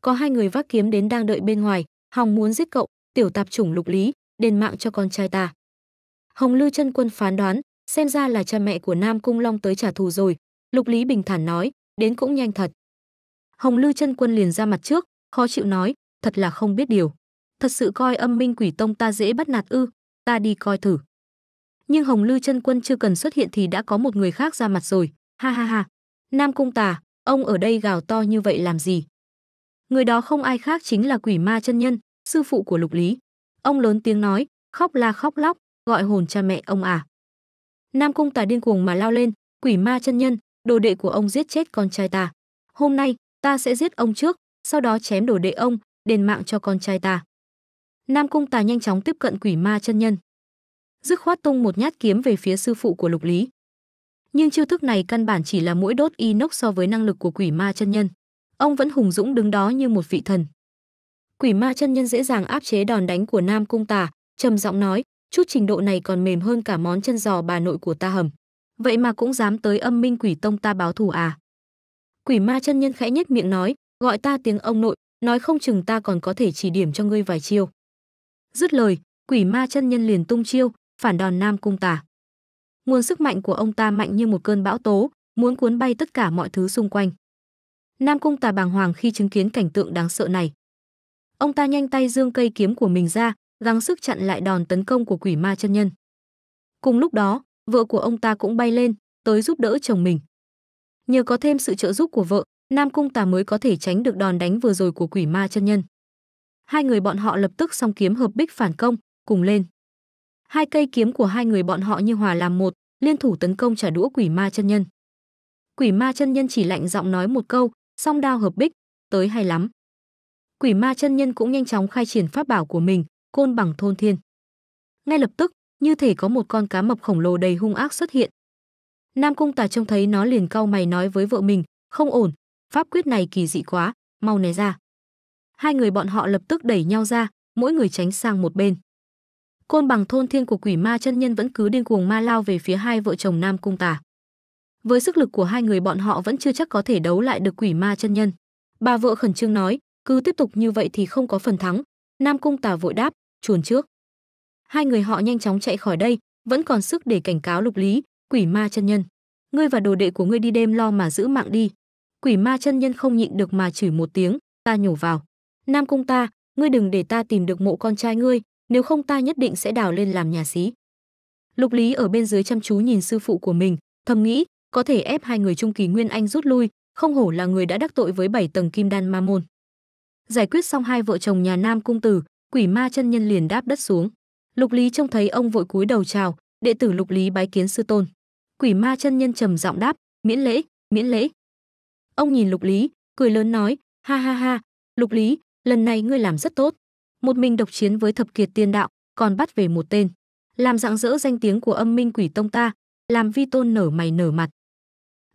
Có hai người vác kiếm đến đang đợi bên ngoài, Hồng muốn giết cậu, tiểu tạp chủng Lục Lý, đền mạng cho con trai ta. Hồng Lư chân quân phán đoán, xem ra là cha mẹ của Nam Cung Long tới trả thù rồi, Lục Lý bình thản nói, đến cũng nhanh thật. Hồng Lư chân quân liền ra mặt trước, khó chịu nói, thật là không biết điều. Thật sự coi âm minh quỷ tông ta dễ bắt nạt ư, ta đi coi thử. Nhưng Hồng Lư chân quân chưa cần xuất hiện thì đã có một người khác ra mặt rồi, ha ha ha. Nam Cung Tà, ông ở đây gào to như vậy làm gì? Người đó không ai khác chính là quỷ ma chân nhân, sư phụ của lục lý. Ông lớn tiếng nói, khóc la khóc lóc, gọi hồn cha mẹ ông à. Nam Cung Tà điên cuồng mà lao lên, quỷ ma chân nhân, đồ đệ của ông giết chết con trai ta. Hôm nay, ta sẽ giết ông trước, sau đó chém đồ đệ ông, đền mạng cho con trai ta. Nam Cung Tà nhanh chóng tiếp cận quỷ ma chân nhân. Dứt khoát tung một nhát kiếm về phía sư phụ của Lục Lý. Nhưng chiêu thức này căn bản chỉ là mũi đốt inox so với năng lực của quỷ ma chân nhân. Ông vẫn hùng dũng đứng đó như một vị thần. Quỷ ma chân nhân dễ dàng áp chế đòn đánh của Nam Cung Tà, trầm giọng nói, chút trình độ này còn mềm hơn cả món chân giò bà nội của ta hầm. Vậy mà cũng dám tới âm minh quỷ tông ta báo thù à? Quỷ ma chân nhân khẽ nhếch miệng nói, gọi ta tiếng ông nội, nói không chừng ta còn có thể chỉ điểm cho ngươi vài chiêu. Dứt lời, quỷ ma chân nhân liền tung chiêu, phản đòn Nam Cung Tả. Nguồn sức mạnh của ông ta mạnh như một cơn bão tố, muốn cuốn bay tất cả mọi thứ xung quanh. Nam Cung Tà bàng hoàng khi chứng kiến cảnh tượng đáng sợ này. Ông ta nhanh tay dương cây kiếm của mình ra, gắng sức chặn lại đòn tấn công của quỷ ma chân nhân. Cùng lúc đó, vợ của ông ta cũng bay lên, tới giúp đỡ chồng mình. Nhờ có thêm sự trợ giúp của vợ, Nam Cung Tà mới có thể tránh được đòn đánh vừa rồi của quỷ ma chân nhân. Hai người bọn họ lập tức song kiếm hợp bích phản công, cùng lên. Hai cây kiếm của hai người bọn họ như hòa làm một, liên thủ tấn công trả đũa quỷ ma chân nhân. Quỷ ma chân nhân chỉ lạnh giọng nói một câu, song đao hợp bích, tới hay lắm. Quỷ ma chân nhân cũng nhanh chóng khai triển pháp bảo của mình, côn bằng thôn thiên. Ngay lập tức, như thể có một con cá mập khổng lồ đầy hung ác xuất hiện, Nam Cung Tà trông thấy nó liền cau mày nói với vợ mình, không ổn, pháp quyết này kỳ dị quá, mau né ra. Hai người bọn họ lập tức đẩy nhau ra, mỗi người tránh sang một bên. Côn bằng thôn thiên của quỷ ma chân nhân vẫn cứ điên cuồng ma lao về phía hai vợ chồng Nam Cung Tà. Với sức lực của hai người bọn họ vẫn chưa chắc có thể đấu lại được quỷ ma chân nhân. Bà vợ khẩn trương nói, cứ tiếp tục như vậy thì không có phần thắng. Nam Cung Tà vội đáp, chuồn trước. Hai người họ nhanh chóng chạy khỏi đây, vẫn còn sức để cảnh cáo lục lý, quỷ ma chân nhân ngươi và đồ đệ của ngươi đi đêm lo mà giữ mạng đi quỷ ma chân nhân không nhịn được mà chửi một tiếng ta nhổ vào nam cung ta ngươi đừng để ta tìm được mộ con trai ngươi nếu không ta nhất định sẽ đào lên làm nhà xí lục lý ở bên dưới chăm chú nhìn sư phụ của mình thầm nghĩ có thể ép hai người trung kỳ nguyên anh rút lui không hổ là người đã đắc tội với bảy tầng kim đan ma môn giải quyết xong hai vợ chồng nhà nam cung tử quỷ ma chân nhân liền đáp đất xuống lục lý trông thấy ông vội cúi đầu chào đệ tử lục lý bái kiến sư tôn Quỷ ma chân nhân trầm giọng đáp, miễn lễ, miễn lễ. Ông nhìn Lục Lý, cười lớn nói, ha ha ha, Lục Lý, lần này ngươi làm rất tốt. Một mình độc chiến với thập kiệt tiên đạo, còn bắt về một tên. Làm dạng dỡ danh tiếng của âm minh quỷ tông ta, làm vi tôn nở mày nở mặt.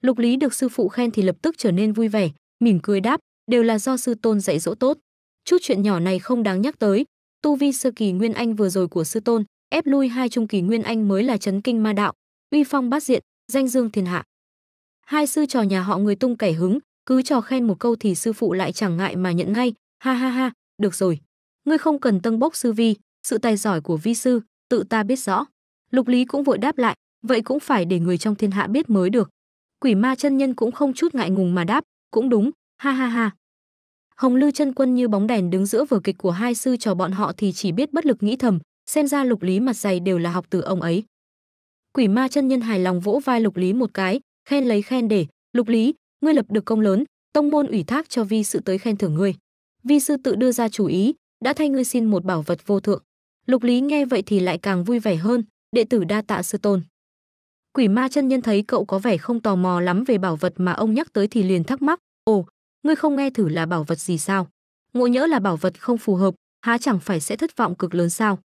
Lục Lý được sư phụ khen thì lập tức trở nên vui vẻ, mỉm cười đáp, đều là do sư tôn dạy dỗ tốt. Chút chuyện nhỏ này không đáng nhắc tới, tu vi sơ kỳ nguyên anh vừa rồi của sư tôn, ép lui hai trung kỳ nguyên anh mới là chấn kinh ma đạo, uy phong bát diện, danh dương thiên hạ. Hai sư trò nhà họ người tung kẻ hứng, cứ trò khen một câu thì sư phụ lại chẳng ngại mà nhận ngay, ha ha ha, được rồi. Ngươi không cần tân bốc sư vi, sự tài giỏi của vi sư, tự ta biết rõ. Lục Lý cũng vội đáp lại, vậy cũng phải để người trong thiên hạ biết mới được. Quỷ ma chân nhân cũng không chút ngại ngùng mà đáp, cũng đúng, ha ha ha. Hồng Lư chân quân như bóng đèn đứng giữa vở kịch của hai sư trò bọn họ thì chỉ biết bất lực nghĩ thầm, xem ra Lục Lý mặt dày đều là học từ ông ấy. Quỷ ma chân nhân hài lòng vỗ vai Lục Lý một cái, khen lấy khen để, "Lục Lý, ngươi lập được công lớn, tông môn ủy thác cho vi sự tới khen thưởng ngươi." Vi sư tự đưa ra chủ ý, đã thay ngươi xin một bảo vật vô thượng. Lục Lý nghe vậy thì lại càng vui vẻ hơn, đệ tử đa tạ sư tôn. Quỷ ma chân nhân thấy cậu có vẻ không tò mò lắm về bảo vật mà ông nhắc tới thì liền thắc mắc, "Ồ, ngươi không nghe thử là bảo vật gì sao? Ngộ nhỡ là bảo vật không phù hợp, há chẳng phải sẽ thất vọng cực lớn sao?"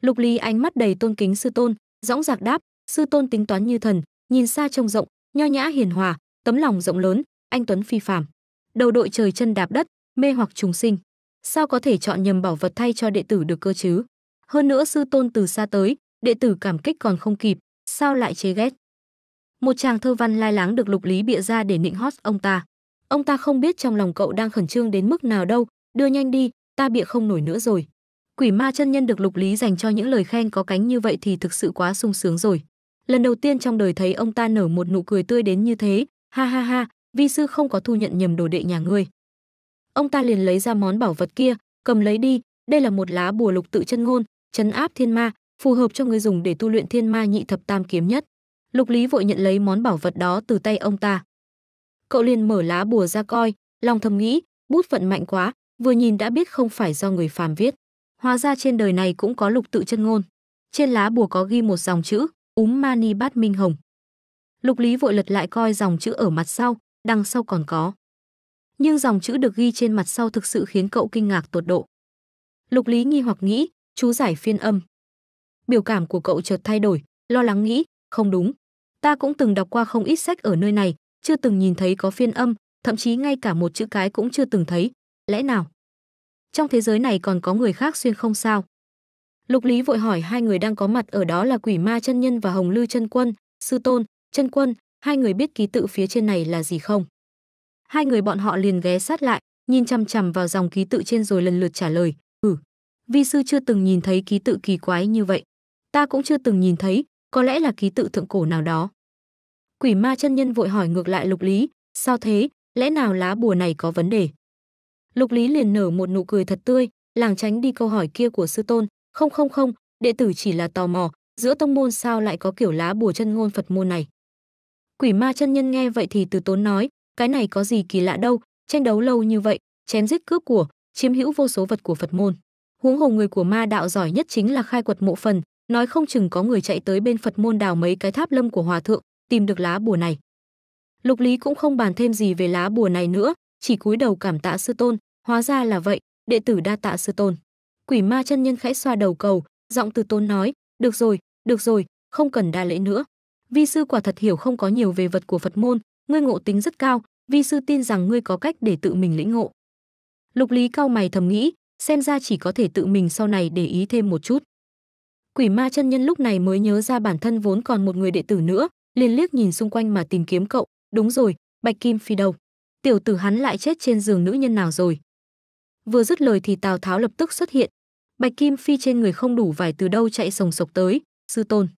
Lục Lý ánh mắt đầy tôn kính sư tôn, dõng dạc đáp sư tôn tính toán như thần nhìn xa trông rộng nho nhã hiền hòa tấm lòng rộng lớn anh tuấn phi phàm đầu đội trời chân đạp đất mê hoặc trùng sinh sao có thể chọn nhầm bảo vật thay cho đệ tử được cơ chứ hơn nữa sư tôn từ xa tới đệ tử cảm kích còn không kịp sao lại chế ghét một chàng thơ văn lai láng được lục lý bịa ra để nịnh hót ông ta ông ta không biết trong lòng cậu đang khẩn trương đến mức nào đâu đưa nhanh đi ta bịa không nổi nữa rồi quỷ ma chân nhân được lục lý dành cho những lời khen có cánh như vậy thì thực sự quá sung sướng rồi lần đầu tiên trong đời thấy ông ta nở một nụ cười tươi đến như thế ha ha ha vi sư không có thu nhận nhầm đồ đệ nhà ngươi ông ta liền lấy ra món bảo vật kia cầm lấy đi đây là một lá bùa lục tự chân ngôn chấn áp thiên ma phù hợp cho người dùng để tu luyện thiên ma nhị thập tam kiếm nhất lục lý vội nhận lấy món bảo vật đó từ tay ông ta cậu liền mở lá bùa ra coi lòng thầm nghĩ bút vận mạnh quá vừa nhìn đã biết không phải do người phàm viết Hóa ra trên đời này cũng có lục tự chân ngôn. Trên lá bùa có ghi một dòng chữ, úm mani bát minh hồng. Lục Lý vội lật lại coi dòng chữ ở mặt sau, đằng sau còn có. Nhưng dòng chữ được ghi trên mặt sau thực sự khiến cậu kinh ngạc tột độ. Lục Lý nghi hoặc nghĩ, chú giải phiên âm. Biểu cảm của cậu chợt thay đổi, lo lắng nghĩ, không đúng. Ta cũng từng đọc qua không ít sách ở nơi này, chưa từng nhìn thấy có phiên âm, thậm chí ngay cả một chữ cái cũng chưa từng thấy. Lẽ nào? trong thế giới này còn có người khác xuyên không sao? Lục Lý vội hỏi hai người đang có mặt ở đó là Quỷ Ma chân nhân và Hồng Lư chân quân, sư tôn, chân quân, hai người biết ký tự phía trên này là gì không? Hai người bọn họ liền ghé sát lại, nhìn chằm chằm vào dòng ký tự trên rồi lần lượt trả lời, "Ừ, vi sư chưa từng nhìn thấy ký tự kỳ quái như vậy. Ta cũng chưa từng nhìn thấy, có lẽ là ký tự thượng cổ nào đó." Quỷ Ma chân nhân vội hỏi ngược lại Lục Lý, "Sao thế, lẽ nào lá bùa này có vấn đề?" Lục Lý liền nở một nụ cười thật tươi, làng tránh đi câu hỏi kia của sư tôn, "Không không không, đệ tử chỉ là tò mò, giữa tông môn sao lại có kiểu lá bùa chân ngôn Phật môn này?" Quỷ Ma chân nhân nghe vậy thì từ tốn nói, "Cái này có gì kỳ lạ đâu, tranh đấu lâu như vậy, chém giết cướp của, chiếm hữu vô số vật của Phật môn. Huống hồ người của ma đạo giỏi nhất chính là khai quật mộ phần, nói không chừng có người chạy tới bên Phật môn đào mấy cái tháp lâm của hòa thượng, tìm được lá bùa này." Lục Lý cũng không bàn thêm gì về lá bùa này nữa, chỉ cúi đầu cảm tạ sư tôn, hóa ra là vậy, đệ tử đa tạ sư tôn. Quỷ ma chân nhân khẽ xoa đầu cầu, giọng từ tôn nói, được rồi, được rồi, không cần đa lễ nữa. Vi sư quả thật hiểu không có nhiều về vật của Phật môn, ngươi ngộ tính rất cao, vi sư tin rằng ngươi có cách để tự mình lĩnh ngộ. Lục Lý cao mày thầm nghĩ, xem ra chỉ có thể tự mình sau này để ý thêm một chút. Quỷ ma chân nhân lúc này mới nhớ ra bản thân vốn còn một người đệ tử nữa, liền liếc nhìn xung quanh mà tìm kiếm cậu, đúng rồi, Bạch Kim Phi đầu tiểu tử hắn lại chết trên giường nữ nhân nào rồi. Vừa dứt lời thì Tào Tháo lập tức xuất hiện. Bạch Kim Phi trên người không đủ vải từ đâu chạy sồng sộc tới, sư tôn.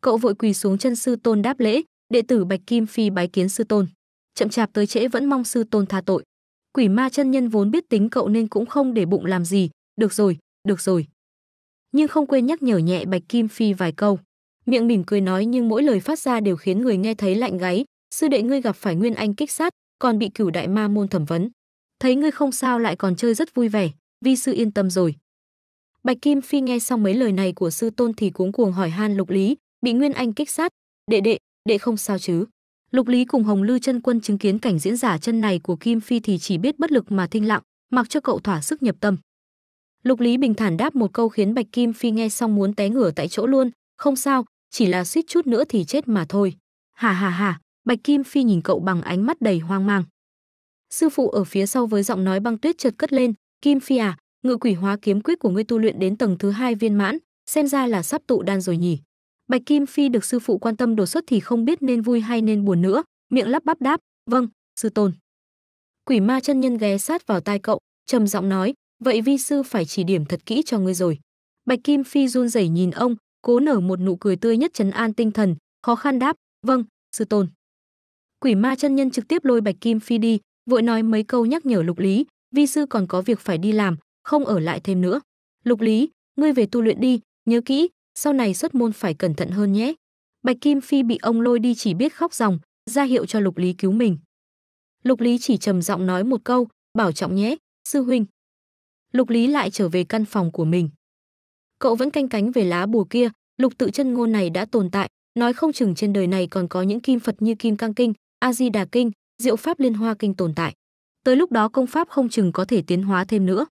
Cậu vội quỳ xuống chân sư tôn đáp lễ, đệ tử Bạch Kim Phi bái kiến sư tôn. Chậm chạp tới trễ vẫn mong sư tôn tha tội. Quỷ ma chân nhân vốn biết tính cậu nên cũng không để bụng làm gì, được rồi, được rồi. Nhưng không quên nhắc nhở nhẹ Bạch Kim Phi vài câu. Miệng mỉm cười nói nhưng mỗi lời phát ra đều khiến người nghe thấy lạnh gáy, sư đệ ngươi gặp phải nguyên anh kích sát, còn bị cửu đại ma môn thẩm vấn. Thấy ngươi không sao lại còn chơi rất vui vẻ, vi sư yên tâm rồi. Bạch Kim Phi nghe xong mấy lời này của sư tôn thì cuống cuồng hỏi Han Lục Lý, bị Nguyên Anh kích sát, đệ đệ, đệ không sao chứ? Lục Lý cùng Hồng Lư chân quân chứng kiến cảnh diễn giả chân này của Kim Phi thì chỉ biết bất lực mà thinh lặng, mặc cho cậu thỏa sức nhập tâm. Lục Lý bình thản đáp một câu khiến Bạch Kim Phi nghe xong muốn té ngửa tại chỗ luôn, không sao, chỉ là suýt chút nữa thì chết mà thôi. Hà hà hà, Bạch Kim Phi nhìn cậu bằng ánh mắt đầy hoang mang. Sư phụ ở phía sau với giọng nói băng tuyết chợt cất lên, "Kim Phi à, ngự quỷ hóa kiếm quyết của ngươi tu luyện đến tầng thứ hai viên mãn, xem ra là sắp tụ đan rồi nhỉ?" Bạch Kim Phi được sư phụ quan tâm đột xuất thì không biết nên vui hay nên buồn nữa, miệng lắp bắp đáp, "Vâng, sư tôn." Quỷ ma chân nhân ghé sát vào tai cậu, trầm giọng nói, "Vậy vi sư phải chỉ điểm thật kỹ cho ngươi rồi." Bạch Kim Phi run rẩy nhìn ông, cố nở một nụ cười tươi nhất trấn an tinh thần, khó khăn đáp, "Vâng, sư tôn." quỷ ma chân nhân trực tiếp lôi bạch kim phi đi vội nói mấy câu nhắc nhở lục lý vi sư còn có việc phải đi làm không ở lại thêm nữa lục lý ngươi về tu luyện đi nhớ kỹ sau này xuất môn phải cẩn thận hơn nhé bạch kim phi bị ông lôi đi chỉ biết khóc ròng ra hiệu cho lục lý cứu mình lục lý chỉ trầm giọng nói một câu bảo trọng nhé sư huynh lục lý lại trở về căn phòng của mình cậu vẫn canh cánh về lá bùa kia lục tự chân ngôn này đã tồn tại nói không chừng trên đời này còn có những kim phật như kim cang kinh a di đà kinh diệu pháp liên hoa kinh tồn tại tới lúc đó công pháp không chừng có thể tiến hóa thêm nữa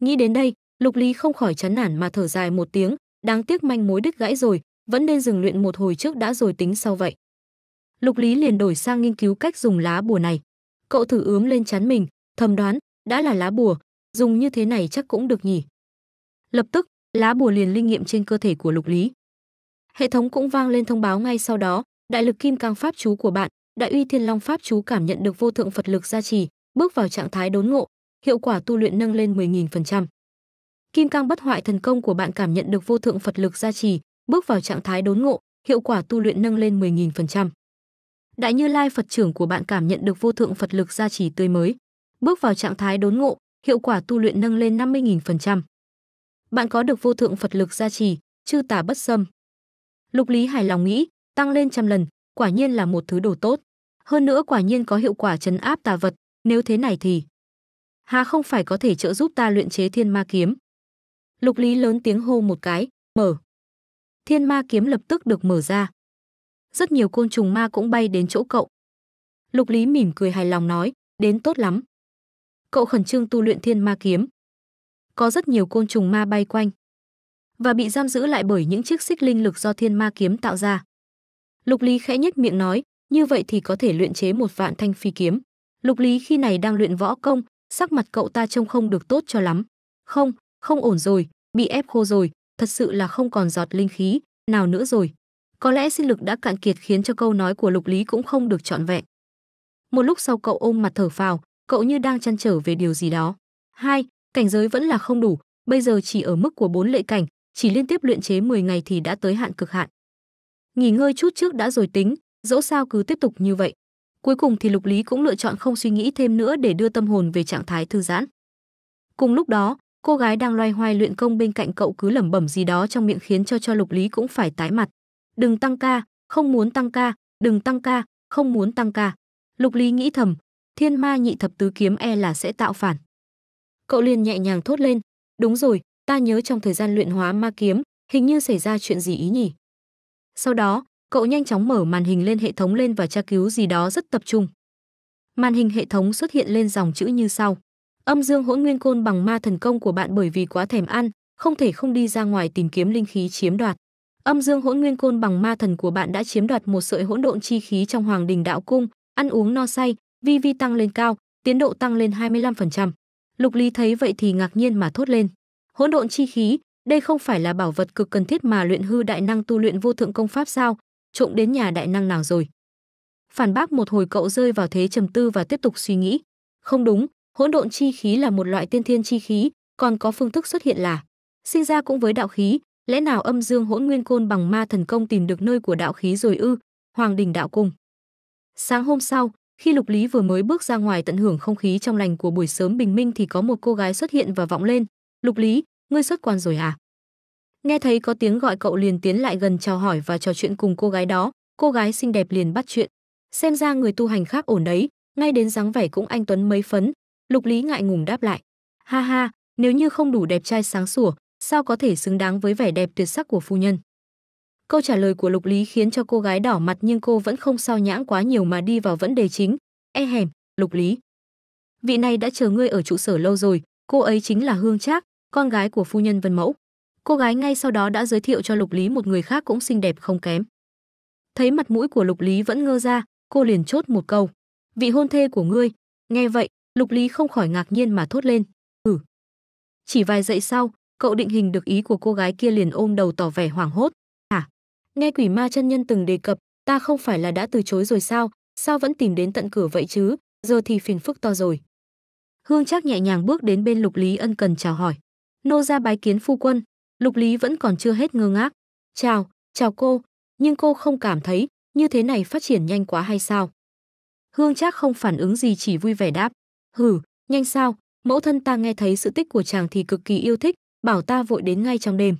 nghĩ đến đây lục lý không khỏi chán nản mà thở dài một tiếng đáng tiếc manh mối đứt gãy rồi vẫn nên dừng luyện một hồi trước đã rồi tính sau vậy lục lý liền đổi sang nghiên cứu cách dùng lá bùa này cậu thử ướm lên chán mình thầm đoán đã là lá bùa dùng như thế này chắc cũng được nhỉ lập tức lá bùa liền linh nghiệm trên cơ thể của lục lý hệ thống cũng vang lên thông báo ngay sau đó đại lực kim cang pháp chú của bạn Đại uy Thiên Long Pháp chú cảm nhận được vô thượng Phật lực gia trì, bước vào trạng thái đốn ngộ, hiệu quả tu luyện nâng lên 10.000%. Kim Cang Bất Hoại thần công của bạn cảm nhận được vô thượng Phật lực gia trì, bước vào trạng thái đốn ngộ, hiệu quả tu luyện nâng lên 10.000%. Đại Như Lai Phật trưởng của bạn cảm nhận được vô thượng Phật lực gia trì tươi mới, bước vào trạng thái đốn ngộ, hiệu quả tu luyện nâng lên 50.000%. Bạn có được vô thượng Phật lực gia trì, chư tà bất xâm. Lục Lý hài lòng nghĩ, tăng lên trăm lần, quả nhiên là một thứ đồ tốt. Hơn nữa quả nhiên có hiệu quả chấn áp tà vật, nếu thế này thì hà không phải có thể trợ giúp ta luyện chế thiên ma kiếm. Lục Lý lớn tiếng hô một cái, mở. Thiên ma kiếm lập tức được mở ra. Rất nhiều côn trùng ma cũng bay đến chỗ cậu. Lục Lý mỉm cười hài lòng nói, đến tốt lắm. Cậu khẩn trương tu luyện thiên ma kiếm. Có rất nhiều côn trùng ma bay quanh và bị giam giữ lại bởi những chiếc xích linh lực do thiên ma kiếm tạo ra. Lục Lý khẽ nhếch miệng nói, như vậy thì có thể luyện chế một vạn thanh phi kiếm. Lục Lý khi này đang luyện võ công, sắc mặt cậu ta trông không được tốt cho lắm. Không, không ổn rồi, bị ép khô rồi, thật sự là không còn giọt linh khí, nào nữa rồi. Có lẽ sinh lực đã cạn kiệt khiến cho câu nói của Lục Lý cũng không được trọn vẹn. Một lúc sau cậu ôm mặt thở phào, cậu như đang chăn trở về điều gì đó. Hai, cảnh giới vẫn là không đủ, bây giờ chỉ ở mức của bốn lệ cảnh, chỉ liên tiếp luyện chế 10 ngày thì đã tới hạn cực hạn nghỉ ngơi chút trước đã rồi tính dẫu sao cứ tiếp tục như vậy cuối cùng thì lục lý cũng lựa chọn không suy nghĩ thêm nữa để đưa tâm hồn về trạng thái thư giãn cùng lúc đó cô gái đang loay hoay luyện công bên cạnh cậu cứ lẩm bẩm gì đó trong miệng khiến cho cho lục lý cũng phải tái mặt đừng tăng ca không muốn tăng ca đừng tăng ca không muốn tăng ca lục lý nghĩ thầm thiên ma nhị thập tứ kiếm e là sẽ tạo phản cậu liền nhẹ nhàng thốt lên đúng rồi ta nhớ trong thời gian luyện hóa ma kiếm hình như xảy ra chuyện gì ý nhỉ sau đó, cậu nhanh chóng mở màn hình lên hệ thống lên và tra cứu gì đó rất tập trung. Màn hình hệ thống xuất hiện lên dòng chữ như sau. Âm dương hỗn nguyên côn bằng ma thần công của bạn bởi vì quá thèm ăn, không thể không đi ra ngoài tìm kiếm linh khí chiếm đoạt. Âm dương hỗn nguyên côn bằng ma thần của bạn đã chiếm đoạt một sợi hỗn độn chi khí trong Hoàng Đình Đạo Cung, ăn uống no say, vi vi tăng lên cao, tiến độ tăng lên 25%. Lục Lý thấy vậy thì ngạc nhiên mà thốt lên. Hỗn độn chi khí, đây không phải là bảo vật cực cần thiết mà luyện hư đại năng tu luyện vô thượng công pháp sao? Trộm đến nhà đại năng nào rồi? Phản bác một hồi cậu rơi vào thế trầm tư và tiếp tục suy nghĩ. Không đúng, hỗn độn chi khí là một loại tiên thiên chi khí, còn có phương thức xuất hiện là sinh ra cũng với đạo khí, lẽ nào âm dương hỗn nguyên côn bằng ma thần công tìm được nơi của đạo khí rồi ư? Hoàng đình đạo cung. Sáng hôm sau, khi Lục Lý vừa mới bước ra ngoài tận hưởng không khí trong lành của buổi sớm bình minh thì có một cô gái xuất hiện và vọng lên, "Lục Lý, ngươi xuất quan rồi à? Nghe thấy có tiếng gọi cậu liền tiến lại gần chào hỏi và trò chuyện cùng cô gái đó, cô gái xinh đẹp liền bắt chuyện. Xem ra người tu hành khác ổn đấy, ngay đến dáng vẻ cũng anh Tuấn mấy phấn. Lục Lý ngại ngùng đáp lại. Ha ha, nếu như không đủ đẹp trai sáng sủa, sao có thể xứng đáng với vẻ đẹp tuyệt sắc của phu nhân. Câu trả lời của Lục Lý khiến cho cô gái đỏ mặt nhưng cô vẫn không sao nhãng quá nhiều mà đi vào vấn đề chính. E hèm, Lục Lý. Vị này đã chờ ngươi ở trụ sở lâu rồi, cô ấy chính là Hương Trác, con gái của phu nhân Vân Mẫu. Cô gái ngay sau đó đã giới thiệu cho Lục Lý một người khác cũng xinh đẹp không kém. Thấy mặt mũi của Lục Lý vẫn ngơ ra, cô liền chốt một câu. Vị hôn thê của ngươi, nghe vậy, Lục Lý không khỏi ngạc nhiên mà thốt lên. Ừ. Chỉ vài giây sau, cậu định hình được ý của cô gái kia liền ôm đầu tỏ vẻ hoảng hốt. Hả? À, nghe quỷ ma chân nhân từng đề cập, ta không phải là đã từ chối rồi sao, sao vẫn tìm đến tận cửa vậy chứ, giờ thì phiền phức to rồi. Hương Trác nhẹ nhàng bước đến bên Lục Lý ân cần chào hỏi nô ra bái kiến phu quân lục lý vẫn còn chưa hết ngơ ngác chào chào cô nhưng cô không cảm thấy như thế này phát triển nhanh quá hay sao hương trác không phản ứng gì chỉ vui vẻ đáp hử nhanh sao mẫu thân ta nghe thấy sự tích của chàng thì cực kỳ yêu thích bảo ta vội đến ngay trong đêm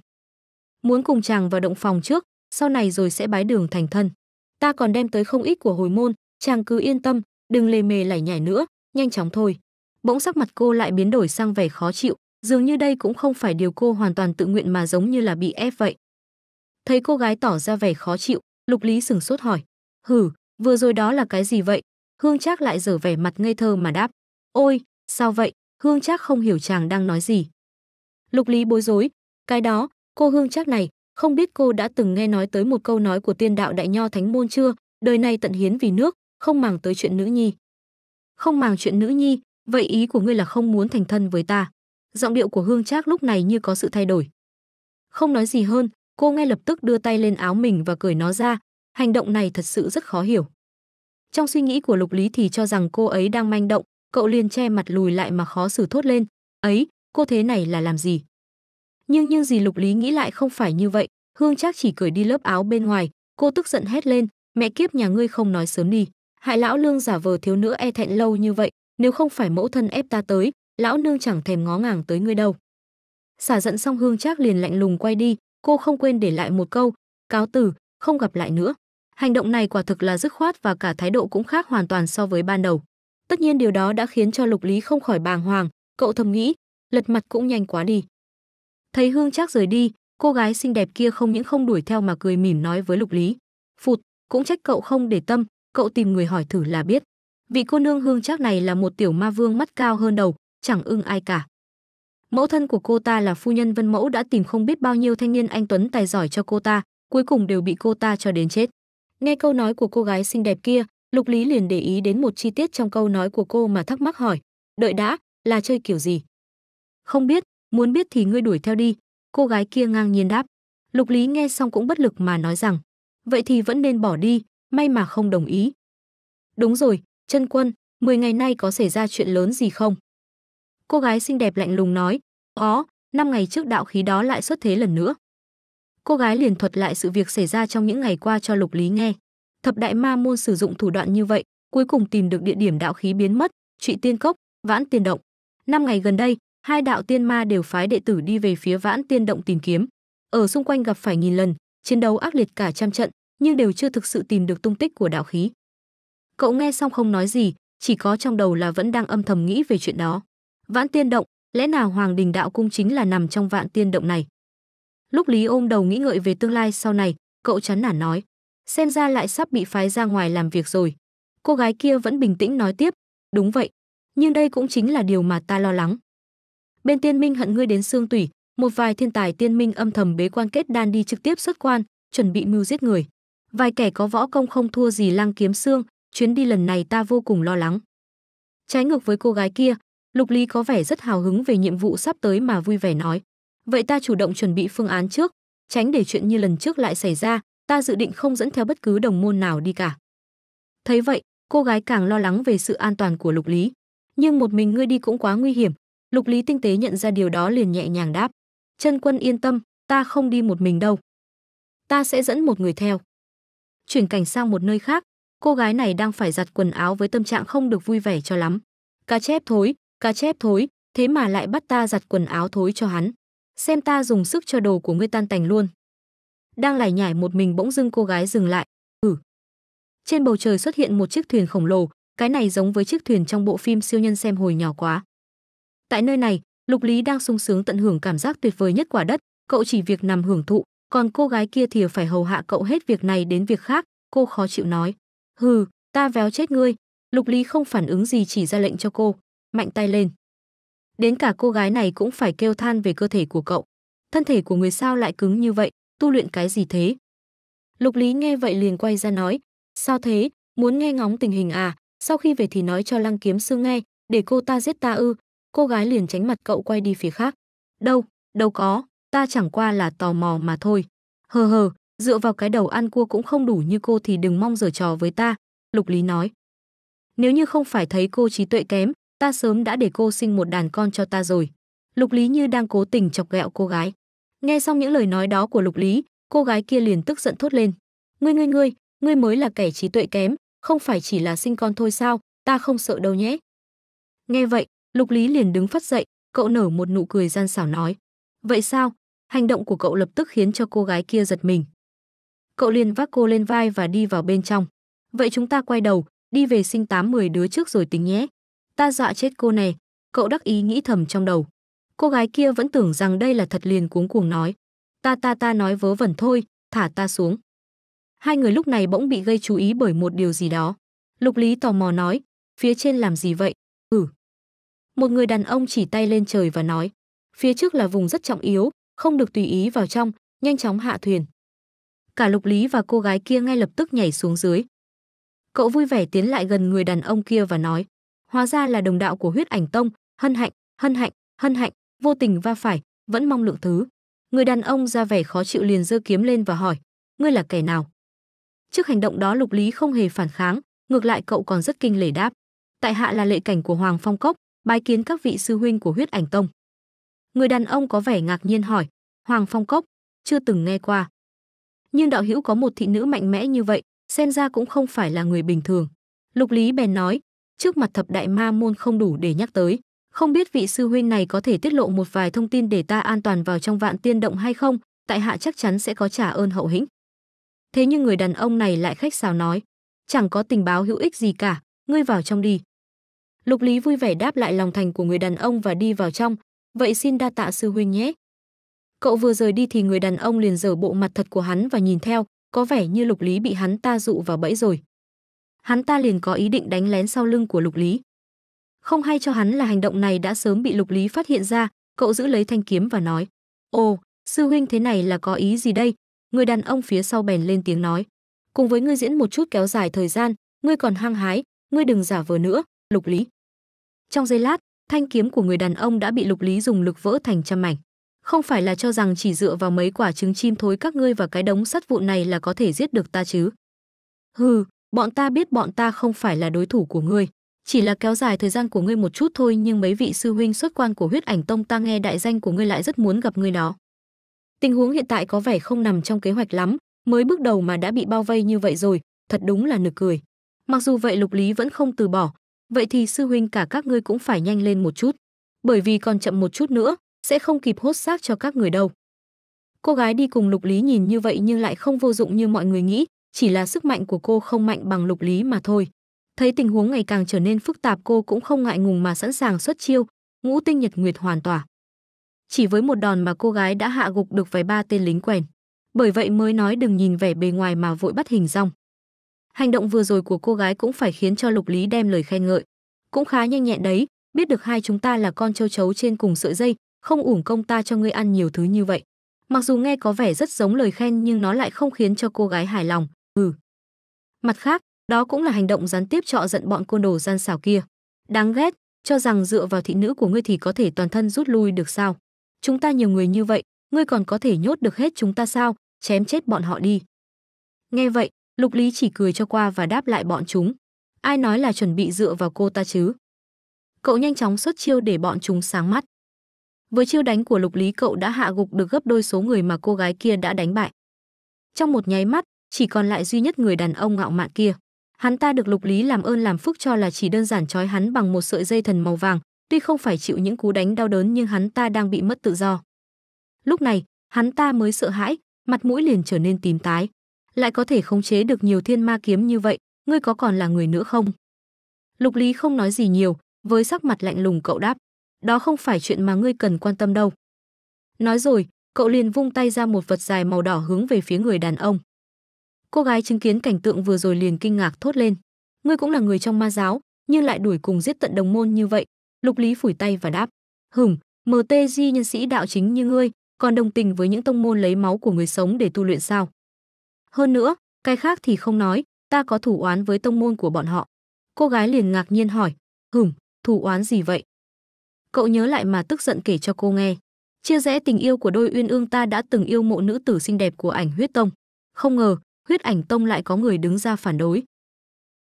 muốn cùng chàng vào động phòng trước sau này rồi sẽ bái đường thành thân ta còn đem tới không ít của hồi môn chàng cứ yên tâm đừng lề mề lải nhải nữa nhanh chóng thôi bỗng sắc mặt cô lại biến đổi sang vẻ khó chịu Dường như đây cũng không phải điều cô hoàn toàn tự nguyện mà giống như là bị ép vậy. Thấy cô gái tỏ ra vẻ khó chịu, Lục Lý sừng sốt hỏi. Hử, vừa rồi đó là cái gì vậy? Hương chắc lại dở vẻ mặt ngây thơ mà đáp. Ôi, sao vậy? Hương chắc không hiểu chàng đang nói gì. Lục Lý bối rối. Cái đó, cô Hương chắc này, không biết cô đã từng nghe nói tới một câu nói của tiên đạo đại nho thánh môn chưa? Đời này tận hiến vì nước, không màng tới chuyện nữ nhi. Không màng chuyện nữ nhi, vậy ý của ngươi là không muốn thành thân với ta giọng điệu của Hương Trác lúc này như có sự thay đổi. Không nói gì hơn, cô ngay lập tức đưa tay lên áo mình và cởi nó ra, hành động này thật sự rất khó hiểu. Trong suy nghĩ của Lục Lý thì cho rằng cô ấy đang manh động, cậu liền che mặt lùi lại mà khó xử thốt lên, "Ấy, cô thế này là làm gì?" Nhưng nhưng gì Lục Lý nghĩ lại không phải như vậy, Hương Trác chỉ cởi đi lớp áo bên ngoài, cô tức giận hét lên, "Mẹ kiếp nhà ngươi không nói sớm đi, hại lão lương giả vờ thiếu nữ e thẹn lâu như vậy, nếu không phải mẫu thân ép ta tới, lão nương chẳng thèm ngó ngàng tới ngươi đâu. Xả giận xong Hương Trác liền lạnh lùng quay đi, cô không quên để lại một câu, cáo từ, không gặp lại nữa. Hành động này quả thực là dứt khoát và cả thái độ cũng khác hoàn toàn so với ban đầu. Tất nhiên điều đó đã khiến cho Lục Lý không khỏi bàng hoàng, cậu thầm nghĩ, lật mặt cũng nhanh quá đi. Thấy Hương Trác rời đi, cô gái xinh đẹp kia không những không đuổi theo mà cười mỉm nói với Lục Lý, "Phụt, cũng trách cậu không để tâm, cậu tìm người hỏi thử là biết." Vị cô nương Hương Trác này là một tiểu ma vương mắt cao hơn đầu, chẳng ưng ai cả. Mẫu thân của cô ta là phu nhân Vân Mẫu đã tìm không biết bao nhiêu thanh niên anh tuấn tài giỏi cho cô ta, cuối cùng đều bị cô ta cho đến chết. Nghe câu nói của cô gái xinh đẹp kia, Lục Lý liền để ý đến một chi tiết trong câu nói của cô mà thắc mắc hỏi, "Đợi đã, là chơi kiểu gì?" "Không biết, muốn biết thì ngươi đuổi theo đi." Cô gái kia ngang nhiên đáp. Lục Lý nghe xong cũng bất lực mà nói rằng, "Vậy thì vẫn nên bỏ đi, may mà không đồng ý." "Đúng rồi, chân quân, 10 ngày nay có xảy ra chuyện lớn gì không?" Cô gái xinh đẹp lạnh lùng nói, ó, năm ngày trước đạo khí đó lại xuất thế lần nữa. Cô gái liền thuật lại sự việc xảy ra trong những ngày qua cho Lục Lý nghe. Thập đại ma môn sử dụng thủ đoạn như vậy, cuối cùng tìm được địa điểm đạo khí biến mất, trị Tiên Cốc, Vãn Tiên Động. Năm ngày gần đây, hai đạo tiên ma đều phái đệ tử đi về phía Vãn Tiên Động tìm kiếm. Ở xung quanh gặp phải nghìn lần, chiến đấu ác liệt cả trăm trận, nhưng đều chưa thực sự tìm được tung tích của đạo khí. Cậu nghe xong không nói gì, chỉ có trong đầu là vẫn đang âm thầm nghĩ về chuyện đó. Vãn Tiên động, lẽ nào Hoàng Đình Đạo cung chính là nằm trong Vạn Tiên động này? Lúc Lý ôm đầu nghĩ ngợi về tương lai sau này, cậu chán nản nói, xem ra lại sắp bị phái ra ngoài làm việc rồi. Cô gái kia vẫn bình tĩnh nói tiếp, đúng vậy, nhưng đây cũng chính là điều mà ta lo lắng. Bên tiên minh hận ngươi đến xương tủy, một vài thiên tài tiên minh âm thầm bế quan kết đan đi trực tiếp xuất quan, chuẩn bị mưu giết người. Vài kẻ có võ công không thua gì lăng kiếm xương, chuyến đi lần này ta vô cùng lo lắng. Trái ngược với cô gái kia, Lục Lý có vẻ rất hào hứng về nhiệm vụ sắp tới mà vui vẻ nói. Vậy ta chủ động chuẩn bị phương án trước, tránh để chuyện như lần trước lại xảy ra, ta dự định không dẫn theo bất cứ đồng môn nào đi cả. Thấy vậy, cô gái càng lo lắng về sự an toàn của Lục Lý. Nhưng một mình ngươi đi cũng quá nguy hiểm. Lục Lý tinh tế nhận ra điều đó liền nhẹ nhàng đáp. Chân quân yên tâm, ta không đi một mình đâu. Ta sẽ dẫn một người theo. Chuyển cảnh sang một nơi khác, cô gái này đang phải giặt quần áo với tâm trạng không được vui vẻ cho lắm. Cá chép thối, cá chép thối, thế mà lại bắt ta giặt quần áo thối cho hắn. Xem ta dùng sức cho đồ của ngươi tan tành luôn. Đang lải nhải một mình bỗng dưng cô gái dừng lại. Ừ. Trên bầu trời xuất hiện một chiếc thuyền khổng lồ, cái này giống với chiếc thuyền trong bộ phim siêu nhân xem hồi nhỏ quá. Tại nơi này, Lục Lý đang sung sướng tận hưởng cảm giác tuyệt vời nhất quả đất, cậu chỉ việc nằm hưởng thụ, còn cô gái kia thì phải hầu hạ cậu hết việc này đến việc khác, cô khó chịu nói. Hừ, ta véo chết ngươi. Lục Lý không phản ứng gì chỉ ra lệnh cho cô mạnh tay lên. Đến cả cô gái này cũng phải kêu than về cơ thể của cậu. Thân thể của người sao lại cứng như vậy, tu luyện cái gì thế? Lục Lý nghe vậy liền quay ra nói, sao thế, muốn nghe ngóng tình hình à, sau khi về thì nói cho Lăng Kiếm Sư nghe, để cô ta giết ta ư. Cô gái liền tránh mặt cậu quay đi phía khác. Đâu, đâu có, ta chẳng qua là tò mò mà thôi. Hờ hờ, dựa vào cái đầu ăn cua cũng không đủ như cô thì đừng mong giở trò với ta, Lục Lý nói. Nếu như không phải thấy cô trí tuệ kém, Ta sớm đã để cô sinh một đàn con cho ta rồi. Lục Lý như đang cố tình chọc ghẹo cô gái. Nghe xong những lời nói đó của Lục Lý, cô gái kia liền tức giận thốt lên. Ngươi ngươi ngươi, ngươi mới là kẻ trí tuệ kém, không phải chỉ là sinh con thôi sao, ta không sợ đâu nhé. Nghe vậy, Lục Lý liền đứng phát dậy, cậu nở một nụ cười gian xảo nói. Vậy sao? Hành động của cậu lập tức khiến cho cô gái kia giật mình. Cậu liền vác cô lên vai và đi vào bên trong. Vậy chúng ta quay đầu, đi về sinh tám mười đứa trước rồi tính nhé. Ta dọa chết cô này, cậu đắc ý nghĩ thầm trong đầu. Cô gái kia vẫn tưởng rằng đây là thật liền cuống cuồng nói. Ta ta ta nói vớ vẩn thôi, thả ta xuống. Hai người lúc này bỗng bị gây chú ý bởi một điều gì đó. Lục Lý tò mò nói, phía trên làm gì vậy? Ừ. Một người đàn ông chỉ tay lên trời và nói, phía trước là vùng rất trọng yếu, không được tùy ý vào trong, nhanh chóng hạ thuyền. Cả Lục Lý và cô gái kia ngay lập tức nhảy xuống dưới. Cậu vui vẻ tiến lại gần người đàn ông kia và nói, hóa ra là đồng đạo của huyết ảnh tông hân hạnh hân hạnh hân hạnh vô tình va phải vẫn mong lượng thứ người đàn ông ra vẻ khó chịu liền giơ kiếm lên và hỏi ngươi là kẻ nào trước hành động đó lục lý không hề phản kháng ngược lại cậu còn rất kinh lể đáp tại hạ là lệ cảnh của hoàng phong cốc bái kiến các vị sư huynh của huyết ảnh tông người đàn ông có vẻ ngạc nhiên hỏi hoàng phong cốc chưa từng nghe qua nhưng đạo hữu có một thị nữ mạnh mẽ như vậy xem ra cũng không phải là người bình thường lục lý bèn nói trước mặt thập đại ma môn không đủ để nhắc tới. Không biết vị sư huynh này có thể tiết lộ một vài thông tin để ta an toàn vào trong vạn tiên động hay không, tại hạ chắc chắn sẽ có trả ơn hậu hĩnh. Thế nhưng người đàn ông này lại khách sáo nói, chẳng có tình báo hữu ích gì cả, ngươi vào trong đi. Lục Lý vui vẻ đáp lại lòng thành của người đàn ông và đi vào trong, vậy xin đa tạ sư huynh nhé. Cậu vừa rời đi thì người đàn ông liền dở bộ mặt thật của hắn và nhìn theo, có vẻ như Lục Lý bị hắn ta dụ vào bẫy rồi hắn ta liền có ý định đánh lén sau lưng của Lục Lý. Không hay cho hắn là hành động này đã sớm bị Lục Lý phát hiện ra, cậu giữ lấy thanh kiếm và nói: "Ồ, sư huynh thế này là có ý gì đây?" Người đàn ông phía sau bèn lên tiếng nói: "Cùng với ngươi diễn một chút kéo dài thời gian, ngươi còn hăng hái, ngươi đừng giả vờ nữa, Lục Lý." Trong giây lát, thanh kiếm của người đàn ông đã bị Lục Lý dùng lực vỡ thành trăm mảnh. Không phải là cho rằng chỉ dựa vào mấy quả trứng chim thối các ngươi và cái đống sắt vụn này là có thể giết được ta chứ? Hừ, bọn ta biết bọn ta không phải là đối thủ của ngươi, chỉ là kéo dài thời gian của ngươi một chút thôi nhưng mấy vị sư huynh xuất quan của huyết ảnh tông ta nghe đại danh của ngươi lại rất muốn gặp ngươi đó. Tình huống hiện tại có vẻ không nằm trong kế hoạch lắm, mới bước đầu mà đã bị bao vây như vậy rồi, thật đúng là nực cười. Mặc dù vậy Lục Lý vẫn không từ bỏ, vậy thì sư huynh cả các ngươi cũng phải nhanh lên một chút, bởi vì còn chậm một chút nữa, sẽ không kịp hốt xác cho các người đâu. Cô gái đi cùng Lục Lý nhìn như vậy nhưng lại không vô dụng như mọi người nghĩ, chỉ là sức mạnh của cô không mạnh bằng lục lý mà thôi. Thấy tình huống ngày càng trở nên phức tạp cô cũng không ngại ngùng mà sẵn sàng xuất chiêu, ngũ tinh nhật nguyệt hoàn tỏa. Chỉ với một đòn mà cô gái đã hạ gục được vài ba tên lính quèn. Bởi vậy mới nói đừng nhìn vẻ bề ngoài mà vội bắt hình rong. Hành động vừa rồi của cô gái cũng phải khiến cho lục lý đem lời khen ngợi. Cũng khá nhanh nhẹn đấy, biết được hai chúng ta là con châu chấu trên cùng sợi dây, không ủng công ta cho ngươi ăn nhiều thứ như vậy. Mặc dù nghe có vẻ rất giống lời khen nhưng nó lại không khiến cho cô gái hài lòng, Ừ. Mặt khác, đó cũng là hành động gián tiếp trọ giận bọn côn đồ gian xảo kia. Đáng ghét, cho rằng dựa vào thị nữ của ngươi thì có thể toàn thân rút lui được sao? Chúng ta nhiều người như vậy, ngươi còn có thể nhốt được hết chúng ta sao? Chém chết bọn họ đi. Nghe vậy, Lục Lý chỉ cười cho qua và đáp lại bọn chúng. Ai nói là chuẩn bị dựa vào cô ta chứ? Cậu nhanh chóng xuất chiêu để bọn chúng sáng mắt. Với chiêu đánh của Lục Lý cậu đã hạ gục được gấp đôi số người mà cô gái kia đã đánh bại. Trong một nháy mắt, chỉ còn lại duy nhất người đàn ông ngạo mạn kia. Hắn ta được Lục Lý làm ơn làm phúc cho là chỉ đơn giản trói hắn bằng một sợi dây thần màu vàng, tuy không phải chịu những cú đánh đau đớn nhưng hắn ta đang bị mất tự do. Lúc này, hắn ta mới sợ hãi, mặt mũi liền trở nên tím tái. Lại có thể khống chế được nhiều thiên ma kiếm như vậy, ngươi có còn là người nữa không? Lục Lý không nói gì nhiều, với sắc mặt lạnh lùng cậu đáp, đó không phải chuyện mà ngươi cần quan tâm đâu. Nói rồi, cậu liền vung tay ra một vật dài màu đỏ hướng về phía người đàn ông. Cô gái chứng kiến cảnh tượng vừa rồi liền kinh ngạc thốt lên. Ngươi cũng là người trong ma giáo, nhưng lại đuổi cùng giết tận đồng môn như vậy. Lục Lý phủi tay và đáp. Hửng, MT Di nhân sĩ đạo chính như ngươi, còn đồng tình với những tông môn lấy máu của người sống để tu luyện sao? Hơn nữa, cái khác thì không nói, ta có thủ oán với tông môn của bọn họ. Cô gái liền ngạc nhiên hỏi, hửm, thủ oán gì vậy? Cậu nhớ lại mà tức giận kể cho cô nghe. Chia rẽ tình yêu của đôi uyên ương ta đã từng yêu mộ nữ tử xinh đẹp của ảnh huyết tông. Không ngờ, huyết ảnh tông lại có người đứng ra phản đối.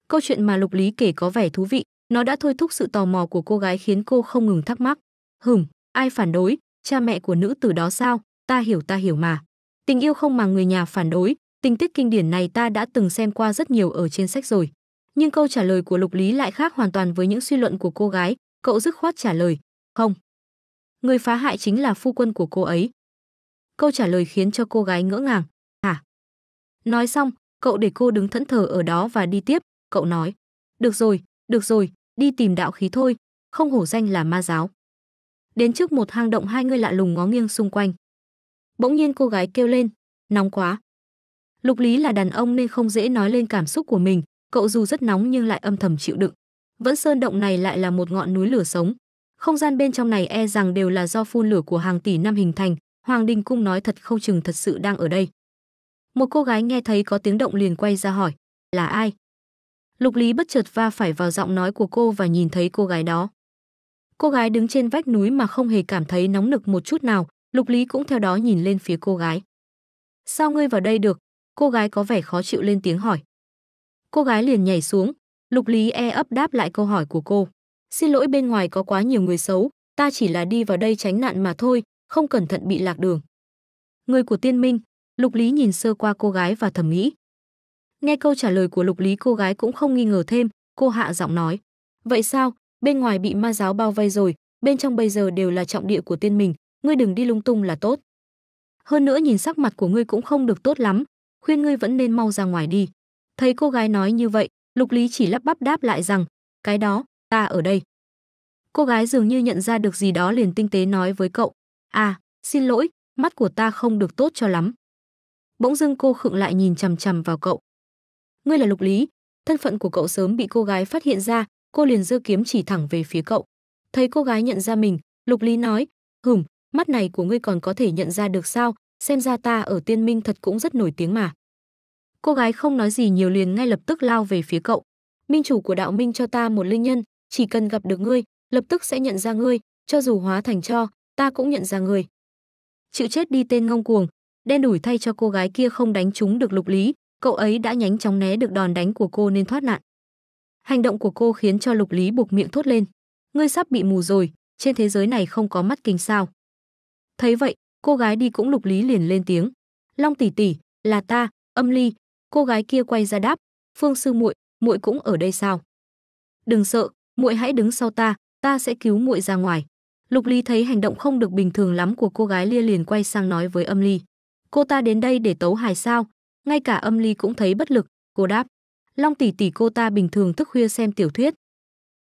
Câu chuyện mà Lục Lý kể có vẻ thú vị, nó đã thôi thúc sự tò mò của cô gái khiến cô không ngừng thắc mắc. Hửm, ai phản đối, cha mẹ của nữ tử đó sao, ta hiểu ta hiểu mà. Tình yêu không mà người nhà phản đối, tình tiết kinh điển này ta đã từng xem qua rất nhiều ở trên sách rồi. Nhưng câu trả lời của Lục Lý lại khác hoàn toàn với những suy luận của cô gái, cậu dứt khoát trả lời, không. Người phá hại chính là phu quân của cô ấy. Câu trả lời khiến cho cô gái ngỡ ngàng. Nói xong, cậu để cô đứng thẫn thờ ở đó và đi tiếp, cậu nói: "Được rồi, được rồi, đi tìm đạo khí thôi, không hổ danh là ma giáo." Đến trước một hang động hai người lạ lùng ngó nghiêng xung quanh. Bỗng nhiên cô gái kêu lên, "Nóng quá." Lục Lý là đàn ông nên không dễ nói lên cảm xúc của mình, cậu dù rất nóng nhưng lại âm thầm chịu đựng. Vẫn sơn động này lại là một ngọn núi lửa sống. Không gian bên trong này e rằng đều là do phun lửa của hàng tỷ năm hình thành, Hoàng Đình Cung nói thật không chừng thật sự đang ở đây. Một cô gái nghe thấy có tiếng động liền quay ra hỏi, là ai? Lục Lý bất chợt va phải vào giọng nói của cô và nhìn thấy cô gái đó. Cô gái đứng trên vách núi mà không hề cảm thấy nóng nực một chút nào, Lục Lý cũng theo đó nhìn lên phía cô gái. Sao ngươi vào đây được? Cô gái có vẻ khó chịu lên tiếng hỏi. Cô gái liền nhảy xuống, Lục Lý e ấp đáp lại câu hỏi của cô. Xin lỗi bên ngoài có quá nhiều người xấu, ta chỉ là đi vào đây tránh nạn mà thôi, không cẩn thận bị lạc đường. Người của tiên minh, Lục Lý nhìn sơ qua cô gái và thầm nghĩ. Nghe câu trả lời của Lục Lý cô gái cũng không nghi ngờ thêm, cô hạ giọng nói. Vậy sao, bên ngoài bị ma giáo bao vây rồi, bên trong bây giờ đều là trọng địa của tiên mình, ngươi đừng đi lung tung là tốt. Hơn nữa nhìn sắc mặt của ngươi cũng không được tốt lắm, khuyên ngươi vẫn nên mau ra ngoài đi. Thấy cô gái nói như vậy, Lục Lý chỉ lắp bắp đáp lại rằng, cái đó, ta ở đây. Cô gái dường như nhận ra được gì đó liền tinh tế nói với cậu, à, xin lỗi, mắt của ta không được tốt cho lắm bỗng dưng cô khựng lại nhìn chằm chằm vào cậu. Ngươi là Lục Lý, thân phận của cậu sớm bị cô gái phát hiện ra, cô liền giơ kiếm chỉ thẳng về phía cậu. Thấy cô gái nhận ra mình, Lục Lý nói, "Hừm, mắt này của ngươi còn có thể nhận ra được sao, xem ra ta ở Tiên Minh thật cũng rất nổi tiếng mà." Cô gái không nói gì nhiều liền ngay lập tức lao về phía cậu. "Minh chủ của đạo minh cho ta một linh nhân, chỉ cần gặp được ngươi, lập tức sẽ nhận ra ngươi, cho dù hóa thành cho, ta cũng nhận ra ngươi." Chịu chết đi tên ngông cuồng, Đen đủi thay cho cô gái kia không đánh trúng được Lục Lý, cậu ấy đã nhánh chóng né được đòn đánh của cô nên thoát nạn. Hành động của cô khiến cho Lục Lý buộc miệng thốt lên. Ngươi sắp bị mù rồi, trên thế giới này không có mắt kính sao. Thấy vậy, cô gái đi cũng Lục Lý liền lên tiếng. Long tỷ tỷ, là ta, âm ly. Cô gái kia quay ra đáp, Phương sư muội, muội cũng ở đây sao? Đừng sợ, muội hãy đứng sau ta, ta sẽ cứu muội ra ngoài. Lục lý thấy hành động không được bình thường lắm của cô gái Lia liền quay sang nói với Âm Ly cô ta đến đây để tấu hài sao? Ngay cả âm ly cũng thấy bất lực, cô đáp. Long tỷ tỷ cô ta bình thường thức khuya xem tiểu thuyết.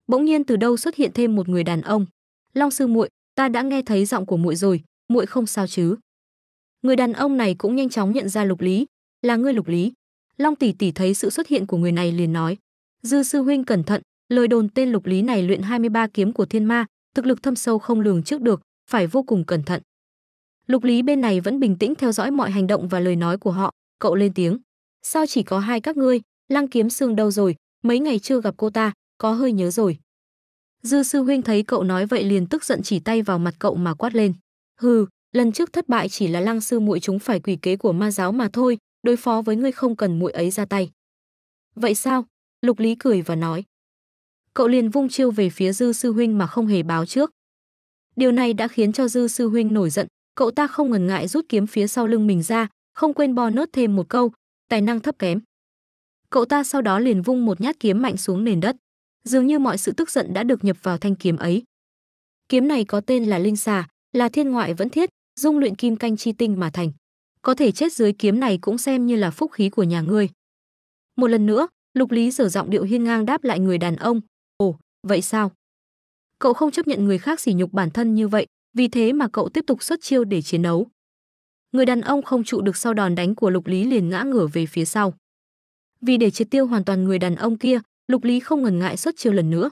Bỗng nhiên từ đâu xuất hiện thêm một người đàn ông. Long sư muội, ta đã nghe thấy giọng của muội rồi, muội không sao chứ? Người đàn ông này cũng nhanh chóng nhận ra Lục Lý, là ngươi Lục Lý. Long tỷ tỷ thấy sự xuất hiện của người này liền nói: "Dư sư huynh cẩn thận, lời đồn tên Lục Lý này luyện 23 kiếm của thiên ma, thực lực thâm sâu không lường trước được, phải vô cùng cẩn thận." Lục Lý bên này vẫn bình tĩnh theo dõi mọi hành động và lời nói của họ, cậu lên tiếng. Sao chỉ có hai các ngươi, Lăng Kiếm Sương đâu rồi, mấy ngày chưa gặp cô ta, có hơi nhớ rồi. Dư sư huynh thấy cậu nói vậy liền tức giận chỉ tay vào mặt cậu mà quát lên. Hừ, lần trước thất bại chỉ là Lăng sư muội chúng phải quỷ kế của ma giáo mà thôi, đối phó với ngươi không cần muội ấy ra tay. Vậy sao? Lục Lý cười và nói. Cậu liền vung chiêu về phía Dư sư huynh mà không hề báo trước. Điều này đã khiến cho Dư sư huynh nổi giận, cậu ta không ngần ngại rút kiếm phía sau lưng mình ra, không quên bo nốt thêm một câu, tài năng thấp kém. Cậu ta sau đó liền vung một nhát kiếm mạnh xuống nền đất, dường như mọi sự tức giận đã được nhập vào thanh kiếm ấy. Kiếm này có tên là Linh Xà, là thiên ngoại vẫn thiết, dung luyện kim canh chi tinh mà thành. Có thể chết dưới kiếm này cũng xem như là phúc khí của nhà ngươi. Một lần nữa, Lục Lý sở giọng điệu hiên ngang đáp lại người đàn ông, "Ồ, vậy sao?" Cậu không chấp nhận người khác sỉ nhục bản thân như vậy, vì thế mà cậu tiếp tục xuất chiêu để chiến đấu. Người đàn ông không trụ được sau đòn đánh của Lục Lý liền ngã ngửa về phía sau. Vì để triệt tiêu hoàn toàn người đàn ông kia, Lục Lý không ngần ngại xuất chiêu lần nữa.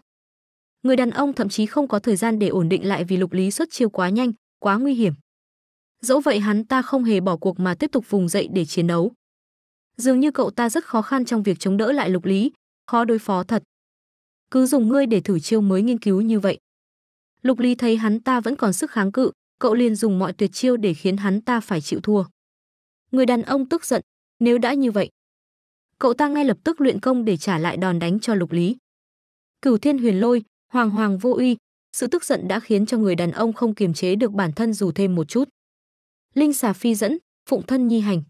Người đàn ông thậm chí không có thời gian để ổn định lại vì Lục Lý xuất chiêu quá nhanh, quá nguy hiểm. Dẫu vậy hắn ta không hề bỏ cuộc mà tiếp tục vùng dậy để chiến đấu. Dường như cậu ta rất khó khăn trong việc chống đỡ lại Lục Lý, khó đối phó thật. Cứ dùng ngươi để thử chiêu mới nghiên cứu như vậy. Lục Ly thấy hắn ta vẫn còn sức kháng cự, cậu liền dùng mọi tuyệt chiêu để khiến hắn ta phải chịu thua. Người đàn ông tức giận, nếu đã như vậy, cậu ta ngay lập tức luyện công để trả lại đòn đánh cho Lục Lý. Cửu Thiên Huyền Lôi, Hoàng Hoàng Vô Uy, sự tức giận đã khiến cho người đàn ông không kiềm chế được bản thân dù thêm một chút. Linh xà phi dẫn, phụng thân nhi hành.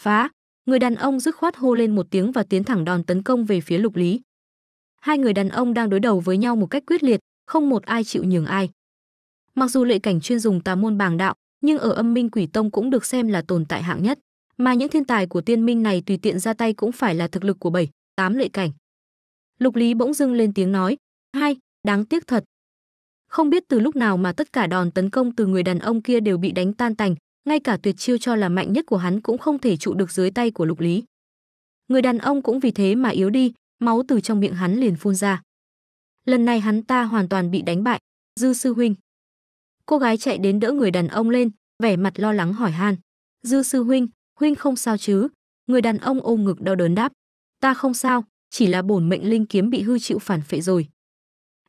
Phá, người đàn ông dứt khoát hô lên một tiếng và tiến thẳng đòn tấn công về phía Lục Lý. Hai người đàn ông đang đối đầu với nhau một cách quyết liệt, không một ai chịu nhường ai. Mặc dù lệ cảnh chuyên dùng tà môn bàng đạo, nhưng ở âm minh quỷ tông cũng được xem là tồn tại hạng nhất, mà những thiên tài của tiên minh này tùy tiện ra tay cũng phải là thực lực của bảy, tám lệ cảnh. Lục Lý bỗng dưng lên tiếng nói, hai, đáng tiếc thật. Không biết từ lúc nào mà tất cả đòn tấn công từ người đàn ông kia đều bị đánh tan tành, ngay cả tuyệt chiêu cho là mạnh nhất của hắn cũng không thể trụ được dưới tay của Lục Lý. Người đàn ông cũng vì thế mà yếu đi, máu từ trong miệng hắn liền phun ra. Lần này hắn ta hoàn toàn bị đánh bại. Dư sư huynh. Cô gái chạy đến đỡ người đàn ông lên, vẻ mặt lo lắng hỏi han. Dư sư huynh, huynh không sao chứ? Người đàn ông ôm ngực đau đớn đáp. Ta không sao, chỉ là bổn mệnh linh kiếm bị hư chịu phản phệ rồi.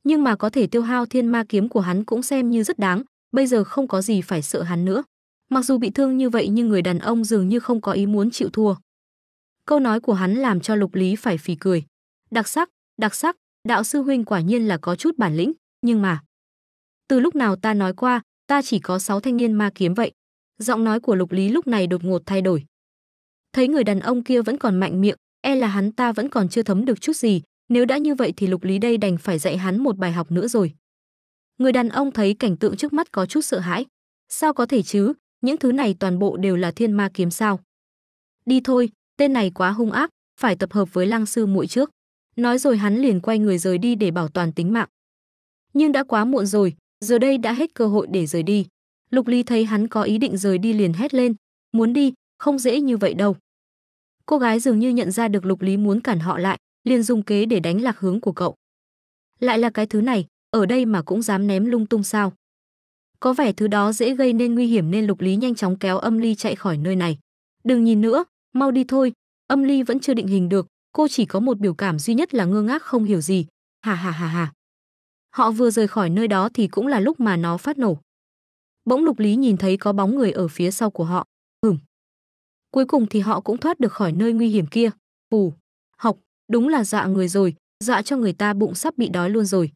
Nhưng mà có thể tiêu hao thiên ma kiếm của hắn cũng xem như rất đáng, bây giờ không có gì phải sợ hắn nữa. Mặc dù bị thương như vậy nhưng người đàn ông dường như không có ý muốn chịu thua. Câu nói của hắn làm cho lục lý phải phì cười. Đặc sắc, đặc sắc, đạo sư huynh quả nhiên là có chút bản lĩnh, nhưng mà... Từ lúc nào ta nói qua, ta chỉ có sáu thanh niên ma kiếm vậy. Giọng nói của lục lý lúc này đột ngột thay đổi. Thấy người đàn ông kia vẫn còn mạnh miệng, e là hắn ta vẫn còn chưa thấm được chút gì, nếu đã như vậy thì lục lý đây đành phải dạy hắn một bài học nữa rồi. Người đàn ông thấy cảnh tượng trước mắt có chút sợ hãi. Sao có thể chứ, những thứ này toàn bộ đều là thiên ma kiếm sao? Đi thôi, tên này quá hung ác, phải tập hợp với lăng sư muội trước nói rồi hắn liền quay người rời đi để bảo toàn tính mạng. Nhưng đã quá muộn rồi, giờ đây đã hết cơ hội để rời đi. Lục Ly thấy hắn có ý định rời đi liền hét lên, muốn đi, không dễ như vậy đâu. Cô gái dường như nhận ra được Lục Lý muốn cản họ lại, liền dùng kế để đánh lạc hướng của cậu. Lại là cái thứ này, ở đây mà cũng dám ném lung tung sao? Có vẻ thứ đó dễ gây nên nguy hiểm nên Lục Lý nhanh chóng kéo Âm Ly chạy khỏi nơi này. Đừng nhìn nữa, mau đi thôi, Âm Ly vẫn chưa định hình được, cô chỉ có một biểu cảm duy nhất là ngơ ngác không hiểu gì. Hà hà hà hà. Họ vừa rời khỏi nơi đó thì cũng là lúc mà nó phát nổ. Bỗng Lục Lý nhìn thấy có bóng người ở phía sau của họ. Hửm. Cuối cùng thì họ cũng thoát được khỏi nơi nguy hiểm kia. Phù, học, đúng là dọa người rồi, dọa cho người ta bụng sắp bị đói luôn rồi.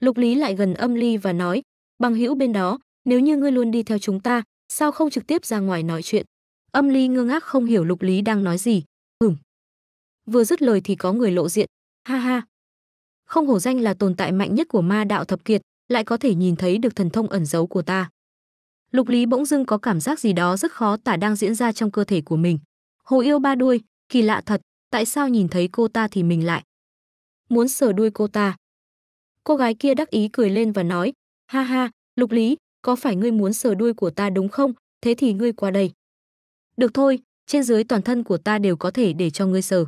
Lục Lý lại gần âm ly và nói, bằng hữu bên đó, nếu như ngươi luôn đi theo chúng ta, sao không trực tiếp ra ngoài nói chuyện? Âm ly ngơ ngác không hiểu Lục Lý đang nói gì. Hửm vừa dứt lời thì có người lộ diện ha ha không hổ danh là tồn tại mạnh nhất của ma đạo thập kiệt lại có thể nhìn thấy được thần thông ẩn giấu của ta lục lý bỗng dưng có cảm giác gì đó rất khó tả đang diễn ra trong cơ thể của mình hồ yêu ba đuôi kỳ lạ thật tại sao nhìn thấy cô ta thì mình lại muốn sờ đuôi cô ta cô gái kia đắc ý cười lên và nói ha ha lục lý có phải ngươi muốn sờ đuôi của ta đúng không thế thì ngươi qua đây được thôi trên dưới toàn thân của ta đều có thể để cho ngươi sờ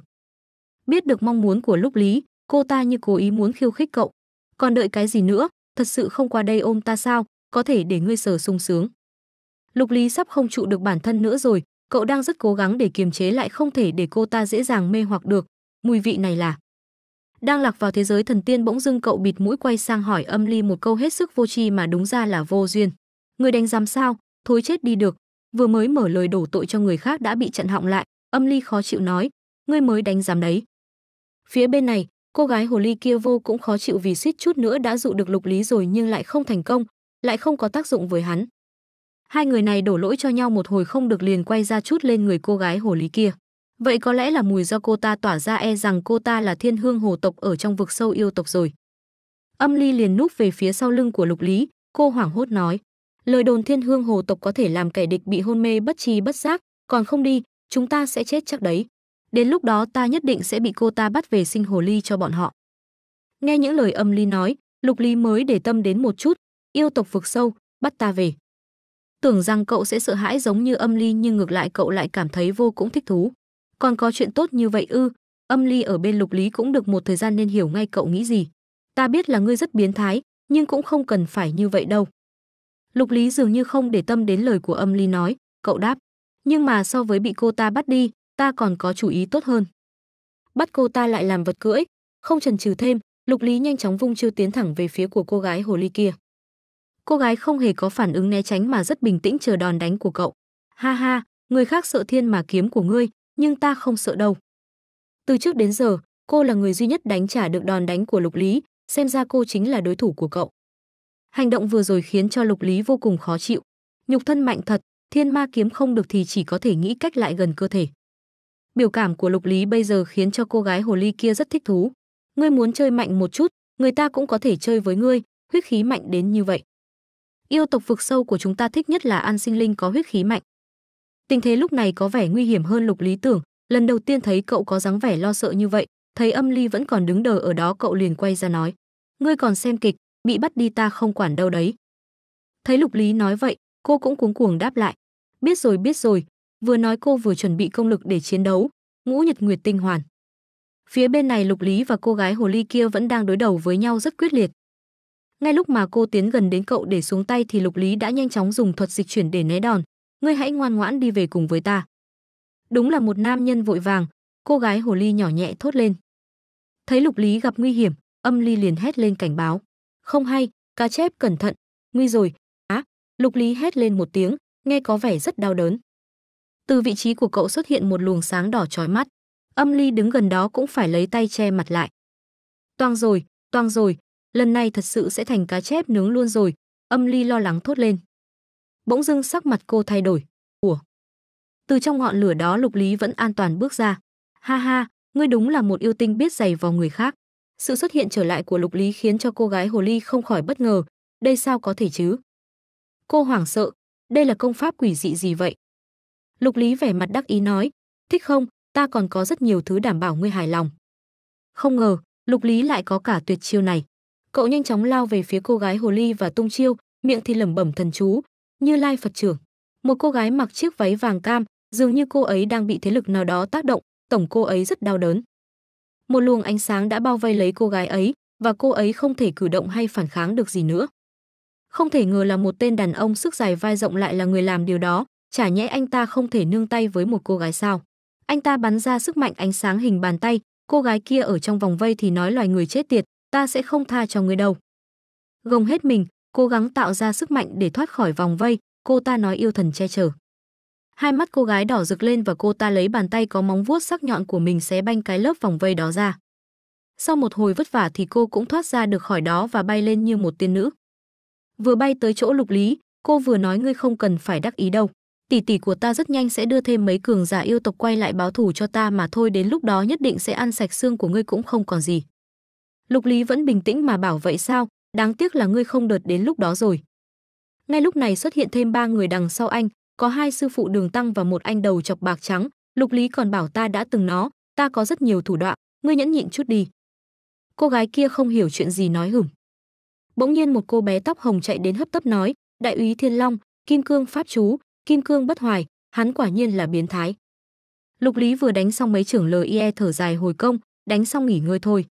biết được mong muốn của lúc Lý, cô ta như cố ý muốn khiêu khích cậu. Còn đợi cái gì nữa, thật sự không qua đây ôm ta sao, có thể để ngươi sở sung sướng. Lục Lý sắp không trụ được bản thân nữa rồi, cậu đang rất cố gắng để kiềm chế lại không thể để cô ta dễ dàng mê hoặc được, mùi vị này là. Đang lạc vào thế giới thần tiên bỗng dưng cậu bịt mũi quay sang hỏi âm ly một câu hết sức vô tri mà đúng ra là vô duyên. Người đánh giám sao, thối chết đi được, vừa mới mở lời đổ tội cho người khác đã bị chặn họng lại, âm ly khó chịu nói, ngươi mới đánh giám đấy. Phía bên này, cô gái hồ ly kia vô cũng khó chịu vì suýt chút nữa đã dụ được lục lý rồi nhưng lại không thành công, lại không có tác dụng với hắn. Hai người này đổ lỗi cho nhau một hồi không được liền quay ra chút lên người cô gái hồ ly kia. Vậy có lẽ là mùi do cô ta tỏa ra e rằng cô ta là thiên hương hồ tộc ở trong vực sâu yêu tộc rồi. Âm ly liền núp về phía sau lưng của lục lý, cô hoảng hốt nói. Lời đồn thiên hương hồ tộc có thể làm kẻ địch bị hôn mê bất trí bất giác, còn không đi, chúng ta sẽ chết chắc đấy. Đến lúc đó ta nhất định sẽ bị cô ta bắt về sinh hồ ly cho bọn họ. Nghe những lời âm ly nói, lục ly mới để tâm đến một chút, yêu tộc vực sâu, bắt ta về. Tưởng rằng cậu sẽ sợ hãi giống như âm ly nhưng ngược lại cậu lại cảm thấy vô cũng thích thú. Còn có chuyện tốt như vậy ư, âm ly ở bên lục lý cũng được một thời gian nên hiểu ngay cậu nghĩ gì. Ta biết là ngươi rất biến thái, nhưng cũng không cần phải như vậy đâu. Lục lý dường như không để tâm đến lời của âm ly nói, cậu đáp. Nhưng mà so với bị cô ta bắt đi, ta còn có chủ ý tốt hơn. Bắt cô ta lại làm vật cưỡi, không chần chừ thêm, Lục Lý nhanh chóng vung chiêu tiến thẳng về phía của cô gái hồ ly kia. Cô gái không hề có phản ứng né tránh mà rất bình tĩnh chờ đòn đánh của cậu. Ha ha, người khác sợ thiên mà kiếm của ngươi, nhưng ta không sợ đâu. Từ trước đến giờ, cô là người duy nhất đánh trả được đòn đánh của Lục Lý, xem ra cô chính là đối thủ của cậu. Hành động vừa rồi khiến cho Lục Lý vô cùng khó chịu. Nhục thân mạnh thật, thiên ma kiếm không được thì chỉ có thể nghĩ cách lại gần cơ thể. Biểu cảm của Lục Lý bây giờ khiến cho cô gái hồ ly kia rất thích thú. Ngươi muốn chơi mạnh một chút, người ta cũng có thể chơi với ngươi, huyết khí mạnh đến như vậy. Yêu tộc vực sâu của chúng ta thích nhất là an sinh linh có huyết khí mạnh. Tình thế lúc này có vẻ nguy hiểm hơn Lục Lý tưởng, lần đầu tiên thấy cậu có dáng vẻ lo sợ như vậy, thấy Âm Ly vẫn còn đứng đờ ở đó cậu liền quay ra nói: "Ngươi còn xem kịch, bị bắt đi ta không quản đâu đấy." Thấy Lục Lý nói vậy, cô cũng cuống cuồng đáp lại: "Biết rồi, biết rồi, Vừa nói cô vừa chuẩn bị công lực để chiến đấu, ngũ nhật nguyệt tinh hoàn. Phía bên này Lục Lý và cô gái hồ ly kia vẫn đang đối đầu với nhau rất quyết liệt. Ngay lúc mà cô tiến gần đến cậu để xuống tay thì Lục Lý đã nhanh chóng dùng thuật dịch chuyển để né đòn, "Ngươi hãy ngoan ngoãn đi về cùng với ta." Đúng là một nam nhân vội vàng, cô gái hồ ly nhỏ nhẹ thốt lên. Thấy Lục Lý gặp nguy hiểm, Âm Ly liền hét lên cảnh báo. "Không hay, cá chép cẩn thận, nguy rồi." Á, Lục Lý hét lên một tiếng, nghe có vẻ rất đau đớn. Từ vị trí của cậu xuất hiện một luồng sáng đỏ chói mắt. Âm Ly đứng gần đó cũng phải lấy tay che mặt lại. Toang rồi, toang rồi, lần này thật sự sẽ thành cá chép nướng luôn rồi, âm Ly lo lắng thốt lên. Bỗng dưng sắc mặt cô thay đổi. Ủa? Từ trong ngọn lửa đó Lục Lý vẫn an toàn bước ra. Ha ha, ngươi đúng là một yêu tinh biết giày vào người khác. Sự xuất hiện trở lại của Lục Lý khiến cho cô gái Hồ Ly không khỏi bất ngờ. Đây sao có thể chứ? Cô hoảng sợ, đây là công pháp quỷ dị gì vậy? Lục Lý vẻ mặt đắc ý nói, thích không, ta còn có rất nhiều thứ đảm bảo ngươi hài lòng. Không ngờ, Lục Lý lại có cả tuyệt chiêu này. Cậu nhanh chóng lao về phía cô gái hồ ly và tung chiêu, miệng thì lẩm bẩm thần chú, như lai Phật trưởng. Một cô gái mặc chiếc váy vàng cam, dường như cô ấy đang bị thế lực nào đó tác động, tổng cô ấy rất đau đớn. Một luồng ánh sáng đã bao vây lấy cô gái ấy, và cô ấy không thể cử động hay phản kháng được gì nữa. Không thể ngờ là một tên đàn ông sức dài vai rộng lại là người làm điều đó, chả nhẽ anh ta không thể nương tay với một cô gái sao? Anh ta bắn ra sức mạnh ánh sáng hình bàn tay, cô gái kia ở trong vòng vây thì nói loài người chết tiệt, ta sẽ không tha cho người đâu. Gồng hết mình, cố gắng tạo ra sức mạnh để thoát khỏi vòng vây, cô ta nói yêu thần che chở. Hai mắt cô gái đỏ rực lên và cô ta lấy bàn tay có móng vuốt sắc nhọn của mình xé banh cái lớp vòng vây đó ra. Sau một hồi vất vả thì cô cũng thoát ra được khỏi đó và bay lên như một tiên nữ. Vừa bay tới chỗ Lục Lý, cô vừa nói ngươi không cần phải đắc ý đâu tỷ tỷ của ta rất nhanh sẽ đưa thêm mấy cường giả yêu tộc quay lại báo thù cho ta mà thôi đến lúc đó nhất định sẽ ăn sạch xương của ngươi cũng không còn gì. Lục Lý vẫn bình tĩnh mà bảo vậy sao, đáng tiếc là ngươi không đợt đến lúc đó rồi. Ngay lúc này xuất hiện thêm ba người đằng sau anh, có hai sư phụ đường tăng và một anh đầu chọc bạc trắng, Lục Lý còn bảo ta đã từng nó, ta có rất nhiều thủ đoạn, ngươi nhẫn nhịn chút đi. Cô gái kia không hiểu chuyện gì nói hửng. Bỗng nhiên một cô bé tóc hồng chạy đến hấp tấp nói, đại úy Thiên Long, Kim Cương Pháp Chú, kim cương bất hoài, hắn quả nhiên là biến thái. Lục Lý vừa đánh xong mấy trưởng e thở dài hồi công, đánh xong nghỉ ngơi thôi.